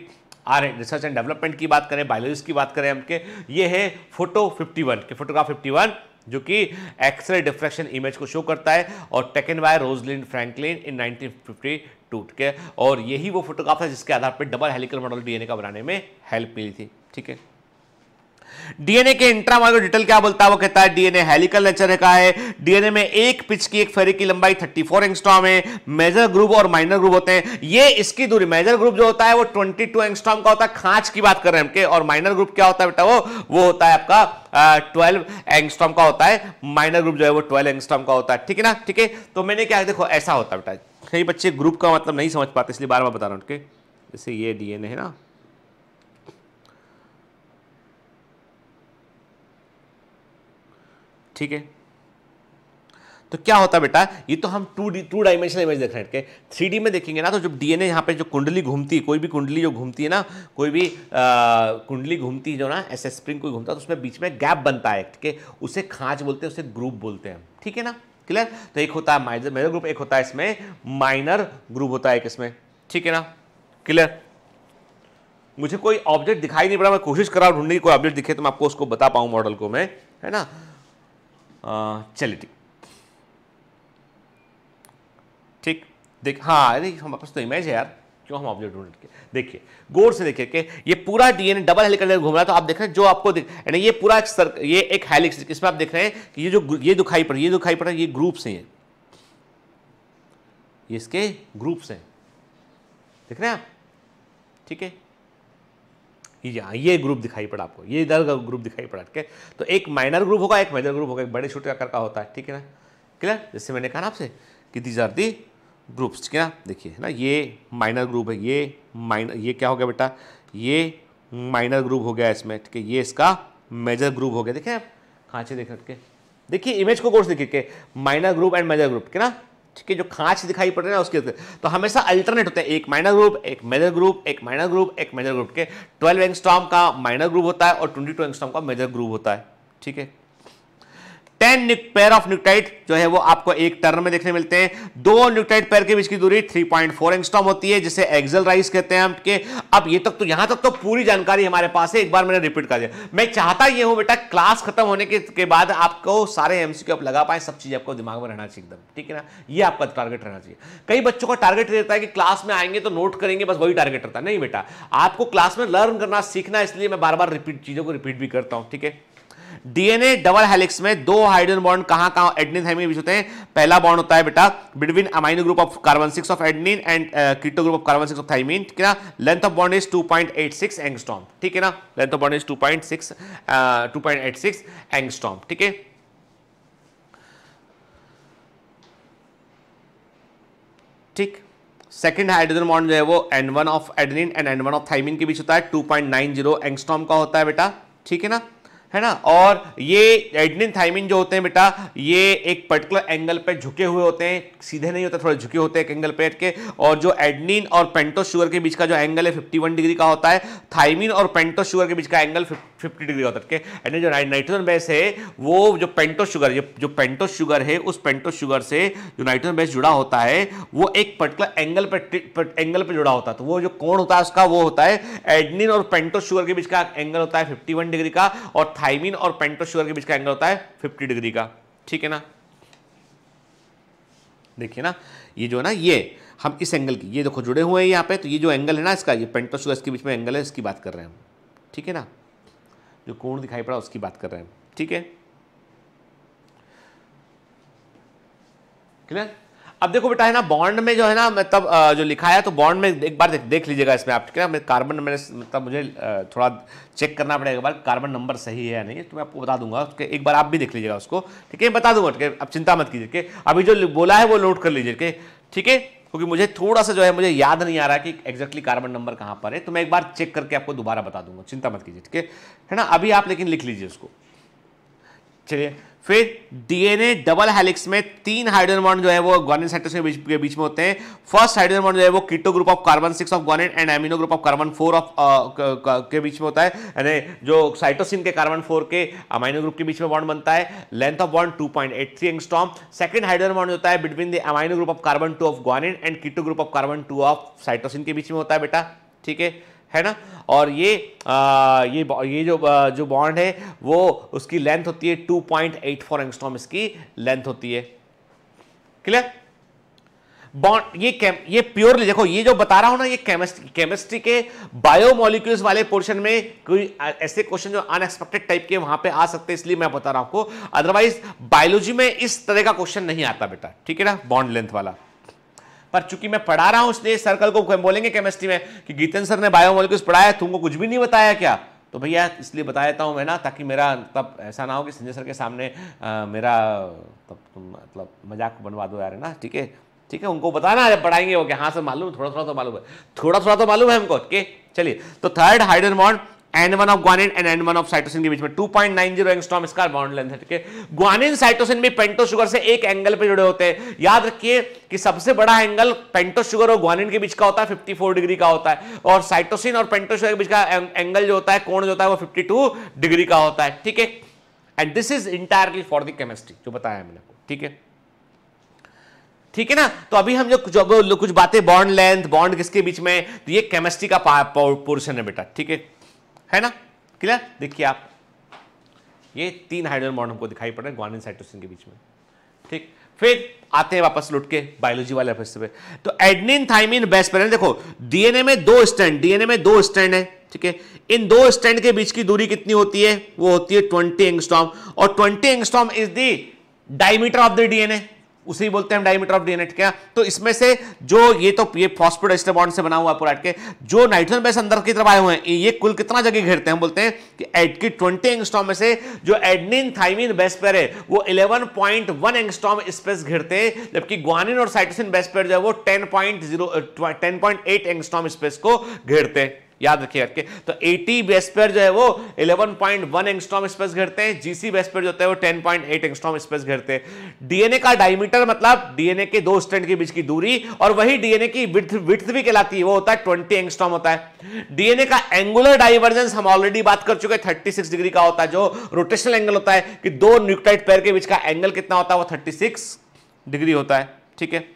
आ रहे रिसर्च एंड डेवलपमेंट की बात करें बायोलॉजिस्ट की बात करें हम के ये है फोटो वन के फोटोग्राफ वन जो कि एक्सरे डिफ्रेक्शन इमेज को शो करता है और taken by Rosalind Franklin in fifty two के और यही वो फोटोग्राफ है जिसके आधार पर डबल हेलिकल मॉडल डीएनए का बनाने में हेल्प मिली थी ठीक है डीएनए के इंट्रामाइक्रो डिटेल क्या बोलता है वो कहता है डीएनए हेलिकल नेचर का है डीएनए में एक पिच की एक फेरी की लंबाई 34 फोर एंगस्ट्रॉम है मेजर ग्रुप और माइनर ग्रुप होते हैं ये इसकी दूरी मेजर ग्रुप जो होता है वो 22 टू एंगस्ट्रॉम का होता है खांच की बात कर रहे हैं हमके और माइनर ग्रुप क्या होता है बेटा वो वो होता है आपका ट्वेल्व एंगस्ट्रॉम का होता है माइनर ग्रुप जो है वो ट्वेल्व एंगस्ट्रॉम का होता है ठीक है ना ठीक है तो मैंने क्या देखो ऐसा होता है बेटा कई बच्चे ग्रुप का मतलब नहीं समझ पाते इसलिए बार बार बता रहा हूँ जैसे ये डीएनए है ना ठीक है तो क्या होता है बेटा ये तो हम two D two dimensional image देख रहे हैं थ्री डी में देखेंगे ना तो जब डीएनए यहाँ पे जो कुंडली घूमती है कोई भी कुंडली जो घूमती है ना कोई भी आ, कुंडली घूमती है जो ना ऐसे स्प्रिंग कोई घूमता है तो उसमें बीच में गैप बनता है ठीक है उसे खांच बोलते हैं उसे ग्रुप बोलते हैं ठीक है ना क्लियर तो एक होता है माइनर मेजर ग्रुप एक होता है इसमें माइनर ग्रुप होता है एक इसमें ठीक है ना क्लियर मुझे कोई ऑब्जेक्ट दिखाई नहीं पड़ा मैं कोशिश कर रहा हूं ढूंढने की कोई ऑब्जेक्ट दिखे तो मैं आपको उसको बता पाऊं मॉडल को मैं है ना चलिए ठीक ठीक देख हाँ अरे हम वापस तो इमेज है यार क्यों हम ऑब्जेक्ट ढूंढ के देखिए गौर से देखिए कि ये पूरा डीएनए डबल हेलिकल घूम रहा है तो आप देख रहे हैं जो आपको यानी ये पूरा एक सर ये एक हेलिक्स इसमें आप देख रहे हैं कि ये जो ये दिखाई पड़ ये दिखाई पड़ रहा है ये ग्रुप्स हैं ये इसके ग्रुप्स हैं देख रहे हैं आप ठीक है ये ग्रुप दिखाई पड़ा आपको ये इधर का ग्रुप दिखाई पड़ा ठीक है तो एक माइनर ग्रुप होगा एक मेजर ग्रुप होगा एक बड़े छोटे आकार का होता है ठीक है ना क्लियर जैसे मैंने कहा ना आपसे कि दीज आर दी ग्रुप्स ना देखिए है ना ये माइनर ग्रुप है ये माइनर ये क्या हो गया बेटा ये माइनर ग्रुप हो गया इसमें ठीक है ये इसका मेजर ग्रुप हो गया देखिए आप खाँचे देख के देखिए इमेज को कोर्स देखिए minor group and major group है ना ठीक है जो खाँच दिखाई पड़ है ना उसके तो हमेशा अल्टरनेट होते हैं एक माइनर ग्रुप एक मेजर ग्रुप एक माइनर ग्रुप एक मेजर ग्रुप के ट्वेल्व एंगस्टॉम का माइनर ग्रुप होता है और ट्वेंटी टू का मेजर ग्रुप होता है ठीक है टेन पेयर ऑफ न्यूक्टाइट जो है वो आपको एक टर्न में देखने मिलते हैं दो न्यूक्टाइट पेयर के बीच की दूरी 3.4 पॉइंट होती है जिसे एक्सल राइस कहते हैं हम के अब ये तक तो यहां तक तो पूरी जानकारी हमारे पास है एक बार मैंने रिपीट कर दिया मैं चाहता ये हूं बेटा क्लास खत्म होने के, के बाद आपको सारे एमसी आप लगा पाए सब चीज आपको दिमाग में रहना चाहिए एकदम ठीक है ना ये आपका टारगेट रहना चाहिए कई बच्चों का टारगेट रहता है कि क्लास में आएंगे तो नोट करेंगे बस वही टारगेट रहता है नहीं बेटा आपको क्लास में लर्न करना सीखना इसलिए मैं बार बार रिपीट चीजों को रिपीट भी करता हूं ठीक है डीएनए डबल हेलिक्स में दो हाइड्रोजन बॉन्ड कहां कहां एडनिन थाइमिन बीच होते हैं पहला बॉन्ड होता है बेटा between amino group of carbon six of adenine and keto group of carbon six of thymine ठीक है ना length of bond is 2.86 angstrom ठीक है ना length of bond is 2.6 six angstrom ठीक है ठीक सेकंड हाइड्रोजन बॉन्ड जो है वो N one of adenine and N one of thymine के बीच होता है 2.90 एंगस्ट्रॉम का होता है बेटा ठीक है ना है ना और ये एडनिन थाइमिन जो होते हैं बेटा ये एक पर्टिकुलर एंगल पे झुके हुए होते हैं सीधे नहीं होते थोड़े झुके होते हैं एक एंगल पे के और जो एडनिन और पेंटो शुगर के बीच का जो एंगल है 51 डिग्री का होता है थाइमिन और पेंटो शुगर के बीच का एंगल 50 डिग्री होता है यानी जो नाइट्रोजन बेस है वो जो पेंटो शुगर जो पेंटो शुगर है उस पेंटो शुगर से जो नाइट्रोजन बेस जुड़ा होता है वो एक पर्टिकुलर एंगल पर एंगल पर जुड़ा होता है तो वो जो कोण होता है उसका वो होता है एडनिन और पेंटो शुगर के बीच का एंगल होता है फिफ्टी डिग्री का और थाइमिन और पेंटो शुगर के बीच का एंगल होता है फिफ्टी डिग्री का ठीक है ना देखिए ना ये जो है ना ये हम इस एंगल की ये देखो जुड़े हुए हैं यहाँ पे तो ये जो एंगल है ना इसका ये पेंटो शुगर इसके बीच में एंगल है इसकी बात कर रहे हैं हम ठीक है ना जो कोण दिखाई पड़ा उसकी बात कर रहे हैं ठीक है क्लियर अब देखो बेटा है ना बॉन्ड में जो है ना मतलब जो लिखा है तो बॉन्ड में एक बार देख, देख लीजिएगा इसमें आप ठीक है ना कार्बन मैंने मतलब मुझे थोड़ा चेक करना पड़ेगा एक बार कार्बन नंबर सही है या नहीं तो मैं आपको बता दूंगा उसके एक बार आप भी देख लीजिएगा उसको ठीक है बता दूंगा ठीक है आप चिंता मत कीजिए कि अभी जो बोला है वो नोट कर लीजिए ठीक है क्योंकि मुझे थोड़ा सा जो है मुझे याद नहीं आ रहा कि एक्जैक्टली कार्बन नंबर कहाँ पर है तो मैं एक बार चेक करके आपको दोबारा बता दूंगा चिंता मत कीजिए ठीक है है ना अभी आप लेकिन लिख लीजिए उसको चलिए फिर डीएनए डबल हेलिक्स में तीन हाइड्रोजन बॉन्ड जो है वो ग्वानिन साइटोसिन के, बीच बीच में होते हैं फर्स्ट हाइड्रोजन बॉन्ड जो है वो keto group of carbon six of guanine and amino group of carbon four of के बीच में होता है यानी जो साइटोसिन के कार्बन फोर के अमाइनो ग्रुप के बीच में बॉन्ड बनता है length of bond two point eight three angstrom second hydrogen bond होता है between the amino group of carbon two of guanine and keto group of carbon two of cytosine के बीच में होता है बेटा ठीक है है ना और ये आ, ये ये जो जो बॉन्ड है वो उसकी लेंथ होती है 2.84 पॉइंट इसकी लेंथ होती है क्लियर बॉन्ड ये केम ये प्योरली देखो ये जो बता रहा हूं ना ये केमिस्ट्री केमिस्ट्री के बायोमोलिक्यूल्स वाले पोर्शन में कोई ऐसे क्वेश्चन जो अनएक्सपेक्टेड टाइप के वहां पे आ सकते हैं इसलिए मैं बता रहा हूं आपको अदरवाइज बायोलॉजी में इस तरह का क्वेश्चन नहीं आता बेटा ठीक है ना बॉन्ड लेंथ वाला पर चूंकि मैं पढ़ा रहा हूं इसलिए सर्कल को बोलेंगे केमिस्ट्री में कि गीतन सर ने बायोमोलिक्यूल्स पढ़ाया तुमको कुछ भी नहीं बताया क्या तो भैया इसलिए बता देता हूँ मैं ना ताकि मेरा तब मतलब, ऐसा ना हो कि संजय सर के सामने आ, मेरा तब मतलब, तुम मतलब मजाक बनवा दो यार ना ठीक है ठीक है उनको बताना जब पढ़ाएंगे वो कि हाँ सर मालूम थोड़ा थोड़ा तो मालूम है थोड़ा थोड़ा तो मालूम है हमको ओके चलिए तो third hydrogen bond N one of guanine and N one of cytosine के बीच में two point nine zero angstrom इसका बॉन्ड लेंथ है ठीक है ग्वानिन साइटोसिन भी पेंटो शुगर से एक एंगल पे जुड़े होते हैं याद रखिए कि सबसे बड़ा एंगल पेंटो शुगर और ग्वानिन के बीच का होता है फिफ्टी फोर डिग्री का होता है और साइटोसिन और पेंटो शुगर के बीच का एंगल जो होता है कोण जो होता है वो टू डिग्री का होता है ठीक है and this is entirely for the chemistry जो बताया मैंने आपको ठीक है ठीक है ना तो अभी हम जो कुछ कुछ बातें बॉन्ड लेंथ बॉन्ड किसके बीच में तो ये केमिस्ट्री का पोर्शन है बेटा ठीक है है ना क्लियर देखिए आप ये तीन हाइड्रोजन बॉन्ड हमको दिखाई पड़ रहे हैं ग्वानिन साइटोसिन के बीच में ठीक फिर आते हैं वापस लुट के बायोलॉजी वाले फिर पे तो एडनिन थाइमिन बेस्ट देखो डीएनए में दो स्टैंड डीएनए में दो स्टैंड है ठीक है इन दो स्टैंड के बीच की दूरी कितनी होती है वो होती है ट्वेंटी एंगस्टॉम और twenty angstrom is the diameter of the DNA उसे ही बोलते हैं डायमीटर ऑफ डीएनए क्या तो इसमें से जो ये तो ये फॉस्फोडाइस्टर बॉन्ड से बना हुआ पूरा के जो नाइट्रोजन बेस अंदर की तरफ आए हुए हैं ये कुल कितना जगह घेरते हैं बोलते हैं कि एड की ट्वेंटी एंगस्टॉम में से जो एडनिन थाइमिन बेस पेयर है वो eleven point one angstrom space घेरते हैं जबकि ग्वानिन और साइटोसिन बेस पेयर जो है वो ten point zero ten point eight angstrom space को घेरते हैं याद रखिए करके तो 80 बेस पेयर जो है वो 11.1 पॉइंट वन एंगस्ट्रॉम स्पेस घेरते हैं जीसी बेस पेयर जो होता है वो 10.8 पॉइंट एट एंगस्ट्रॉम स्पेस घेरते हैं डीएनए का डायमीटर मतलब डीएनए के दो स्ट्रैंड के बीच की दूरी और वही डीएनए की विथ विथ भी कहलाती है वो होता है ट्वेंटी एंगस्ट्रॉम होता है डीएनए का एंगुलर डाइवर्जेंस हम ऑलरेडी बात कर चुके थर्टी सिक्स डिग्री का होता है जो रोटेशनल एंगल होता है कि दो न्यूक्टाइड पेयर के बीच का एंगल कितना होता है वो 36 डिग्री होता है ठीक है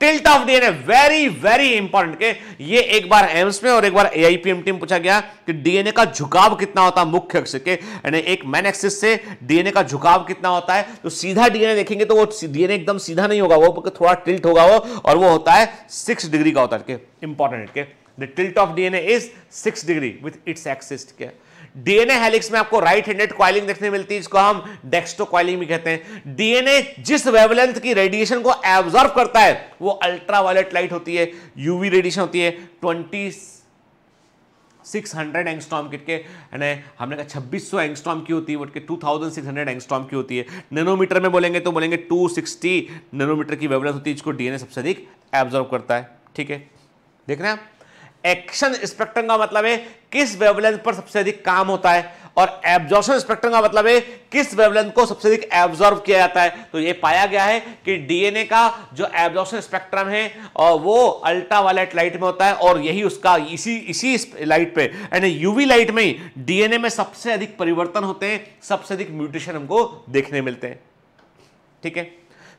tilt of DNA very very important के ये एक बार एम्स में और एक बार एआईपीएम टीम पूछा गया कि डीएनए का झुकाव कितना होता है मुख्य अक्ष के यानी एक मैन एक्सिस से डीएनए का झुकाव कितना होता है तो सीधा डीएनए देखेंगे तो वो डीएनए एकदम सीधा नहीं होगा वो थोड़ा टिल्ट होगा वो और वो होता है सिक्स डिग्री का होता है इंपॉर्टेंट के the tilt of DNA is six degree with its axis के डीएनए हेलिक्स में आपको राइट हैंडेड क्वालिंग देखने मिलती है इसको हम डेक्सटो क्वालिंग भी कहते हैं डीएनए जिस वेवलेंथ की रेडिएशन को एब्जॉर्व करता है वो अल्ट्रावायलेट लाइट होती है यूवी रेडिएशन होती है ट्वेंटी सिक्स हंड्रेड एंगस्टॉम किट के यानी हमने कहा छब्बीस सौ एंगस्ट्रॉम की होती है वो के two thousand six hundred angstrom की होती है नैनोमीटर में बोलेंगे तो बोलेंगे टू सिक्सटी नैनोमीटर की वेवलेंथ होती है जिसको डीएनए सबसे अधिक एब्जॉर्व करता है ठीक है देख रहे हैं आप एक्शन स्पेक्ट्रम का मतलब है किस वेवलेंथ पर सबसे अधिक काम होता है और एब्जॉर्शन स्पेक्ट्रम का मतलब है किस वेवलेंथ को सबसे अधिक एब्जॉर्व किया जाता है तो ये पाया गया है कि डीएनए का जो एब्जॉर्शन स्पेक्ट्रम है और वो अल्ट्रा वायलेट लाइट में होता है और यही उसका इसी इसी लाइट पे यानी यूवी लाइट में ही डीएनए में सबसे अधिक परिवर्तन होते हैं सबसे अधिक म्यूटेशन हमको देखने मिलते हैं ठीक है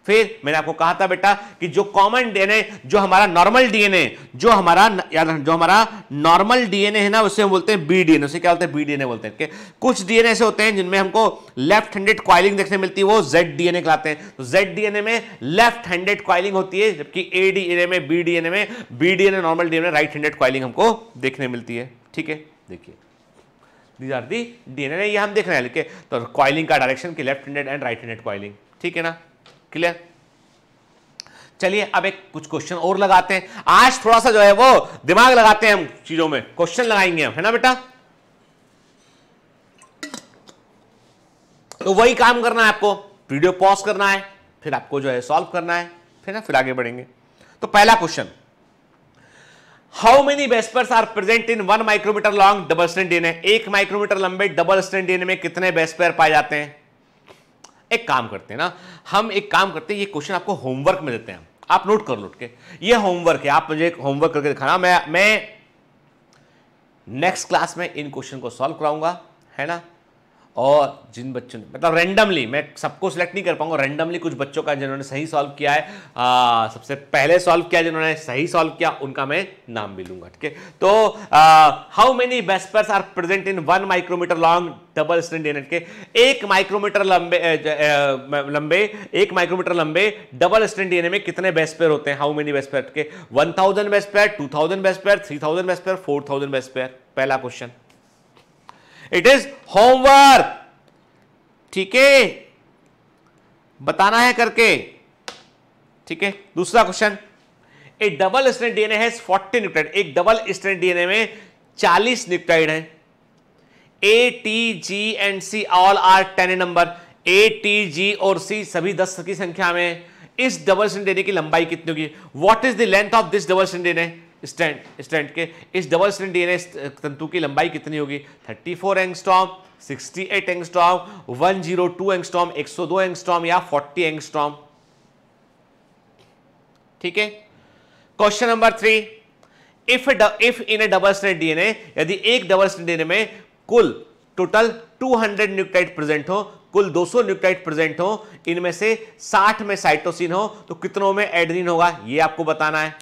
फिर मैंने आपको कहा था बेटा कि जो कॉमन डीएनए जो हमारा नॉर्मल डीएनए जो हमारा याद जो हमारा नॉर्मल डीएनए है ना उसे हम बोलते हैं बी डीएनए उसे क्या बोलते हैं बी डीएनए बोलते हैं कुछ डीएनए ऐसे होते हैं जिनमें हमको लेफ्ट हैंडेड क्वाइलिंग देखने मिलती है वो जेड डीएनए कहलाते हैं तो जेड डीएनए में लेफ्ट हैंडेड क्वाइलिंग होती है जबकि ए डीएनए में बी डीएनए में B DNA normal DNA right handed coiling हमको देखने मिलती है ठीक है देखिए दीज आर दी डीएनए ये हम देख रहे हैं लेकिन तो क्वाइलिंग का डायरेक्शन की left handed and right handed coiling ठीक है ना क्लियर चलिए अब एक कुछ क्वेश्चन और लगाते हैं आज थोड़ा सा जो है वो दिमाग लगाते हैं हम चीजों में क्वेश्चन लगाएंगे हम है ना बेटा तो वही काम करना है आपको वीडियो पॉज करना है फिर आपको जो है सॉल्व करना है फिर ना फिर आगे बढ़ेंगे तो पहला question how many base pairs are present in one micrometer long double strand DNA एक माइक्रोमीटर लंबे डबल स्टैंड डीएनए में कितने बेस्पेयर पाए जाते हैं एक काम करते हैं ना हम एक काम करते हैं ये क्वेश्चन आपको होमवर्क में देते हैं आप नोट कर लोट के ये होमवर्क है आप मुझे होमवर्क करके दिखाना मैं मैं नेक्स्ट क्लास में इन क्वेश्चन को सॉल्व कराऊंगा है ना और जिन बच्चों ने मतलब रैंडमली मैं सबको सिलेक्ट नहीं कर पाऊंगा रैंडमली कुछ बच्चों का जिन्होंने सही सॉल्व किया है आ, सबसे पहले सॉल्व किया जिन्होंने सही सॉल्व किया उनका मैं नाम भी लूंगा ठीक है तो how many base pairs are present in one micrometer long double strand DNA के एक माइक्रोमीटर लंबे लंबे एक माइक्रोमीटर लंबे डबल स्ट्रैंड डीएनए में कितने बेस्ट होते हैं हाउ मेनी बेस्ट के one thousand pair two thousand pair three base pair four thousand pair पहला क्वेश्चन इट इज होमवर्क ठीक है बताना है करके ठीक है दूसरा question a double strand DNA है फोर्टी न्यूक्टाइड एक डबल स्टैंड डीएनए में चालीस न्यूक्टाइड है A T G and C all are ten number A T G और सी सभी दस की संख्या में इस डबल स्ट्रैंड डीएनए की लंबाई कितनी होगी what is the length of this double strand DNA strand strand के इस डबल स्टैंड डीएनए तंतु की लंबाई कितनी होगी 34 four angstrom sixty eight angstrom one zero two angstrom एक सौ दो एंगस्टॉम या फोर्टी एंगस्टॉम ठीक है question number three if if in a double strand DNA यदि एक डबल स्टैंड डीएनए में कुल टोटल 200 न्यूक्लाइड प्रेजेंट हो कुल 200 न्यूक्लाइड प्रेजेंट हो इनमें से 60 में साइटोसिन हो तो कितनों में एडनिन होगा ये आपको बताना है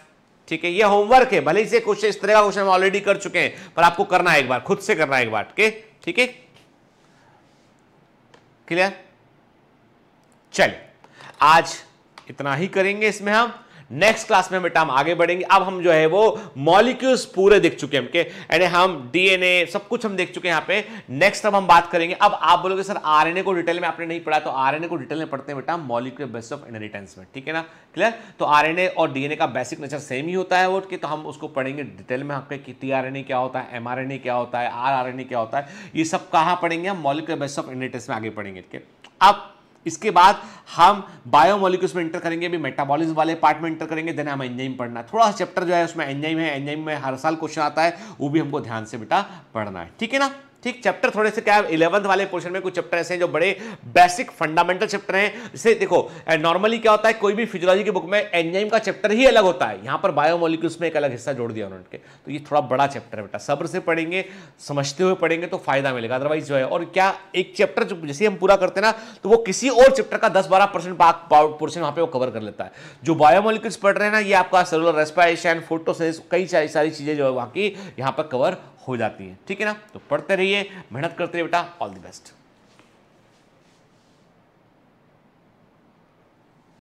ठीक है ये होमवर्क है भले ही से क्वेश्चन इस तरह का क्वेश्चन हम ऑलरेडी कर चुके हैं पर आपको करना है एक बार खुद से करना है एक बार के ठीक है क्लियर चलिए आज इतना ही करेंगे इसमें हम नेक्स्ट क्लास में बेटा हम आगे बढ़ेंगे अब हम जो है वो मॉलिक्यूल्स पूरे देख चुके हैं यानी हम डीएनए सब कुछ हम देख चुके हैं यहाँ पे नेक्स्ट अब हम बात करेंगे अब आप बोलोगे सर आरएनए को डिटेल में आपने नहीं पढ़ा तो आरएनए को डिटेल में पढ़ते हैं बेटा मॉलिक्यूल बेस ऑफ इनहेरिटेंस में ठीक है ना क्लियर तो आर और डीएनए का बेसिक नेचर सेम ही होता है वो तो हम उसको पढ़ेंगे डिटेल में आपके टी आर क्या होता है एम क्या होता है आर क्या होता है ये सब कहाँ पढ़ेंगे हम मॉलिक्यूल बेस ऑफ इनहेरिटेंस में आगे पढ़ेंगे ठीक है अब इसके बाद हम बायोमोलिक्यूल्स में इंटर करेंगे भी मेटाबॉलिज्म वाले पार्ट में इंटर करेंगे देन हम एंजाइम पढ़ना है थोड़ा सा चैप्टर जो है उसमें एंजाइम है एंजाइम में हर साल क्वेश्चन आता है वो भी हमको ध्यान से बेटा पढ़ना है ठीक है ना ठीक चैप्टर थोड़े से क्या है इलेवंथ वाले पोर्शन में कुछ चैप्टर ऐसे हैं जो बड़े बेसिक फंडामेंटल चैप्टर हैं जैसे देखो नॉर्मली क्या होता है कोई भी फिजियोलॉजी की बुक में एंजाइम का चैप्टर ही अलग होता है यहाँ पर बायोमोलिक्यूल्स में एक अलग हिस्सा जोड़ दिया उन्होंने तो ये थोड़ा बड़ा चैप्टर है बेटा सब्र से पढ़ेंगे समझते हुए पढ़ेंगे तो फायदा मिलेगा अदरवाइज जो है और क्या एक चैप्टर जैसे हम पूरा करते ना तो वो किसी और चैप्टर का दस बारह परसेंट पोर्शन वहाँ पर वो कवर कर लेता है जो बायोमोलिक्यूल्स पढ़ रहे हैं ना ये आपका सेलुलर रेस्पायरेशन फोटोसिस कई सारी चीज़ें जो है वहाँ की यहाँ पर कवर हो जाती है ठीक है ना तो पढ़ते रहिए मेहनत करते रहिए बेटा ऑल द बेस्ट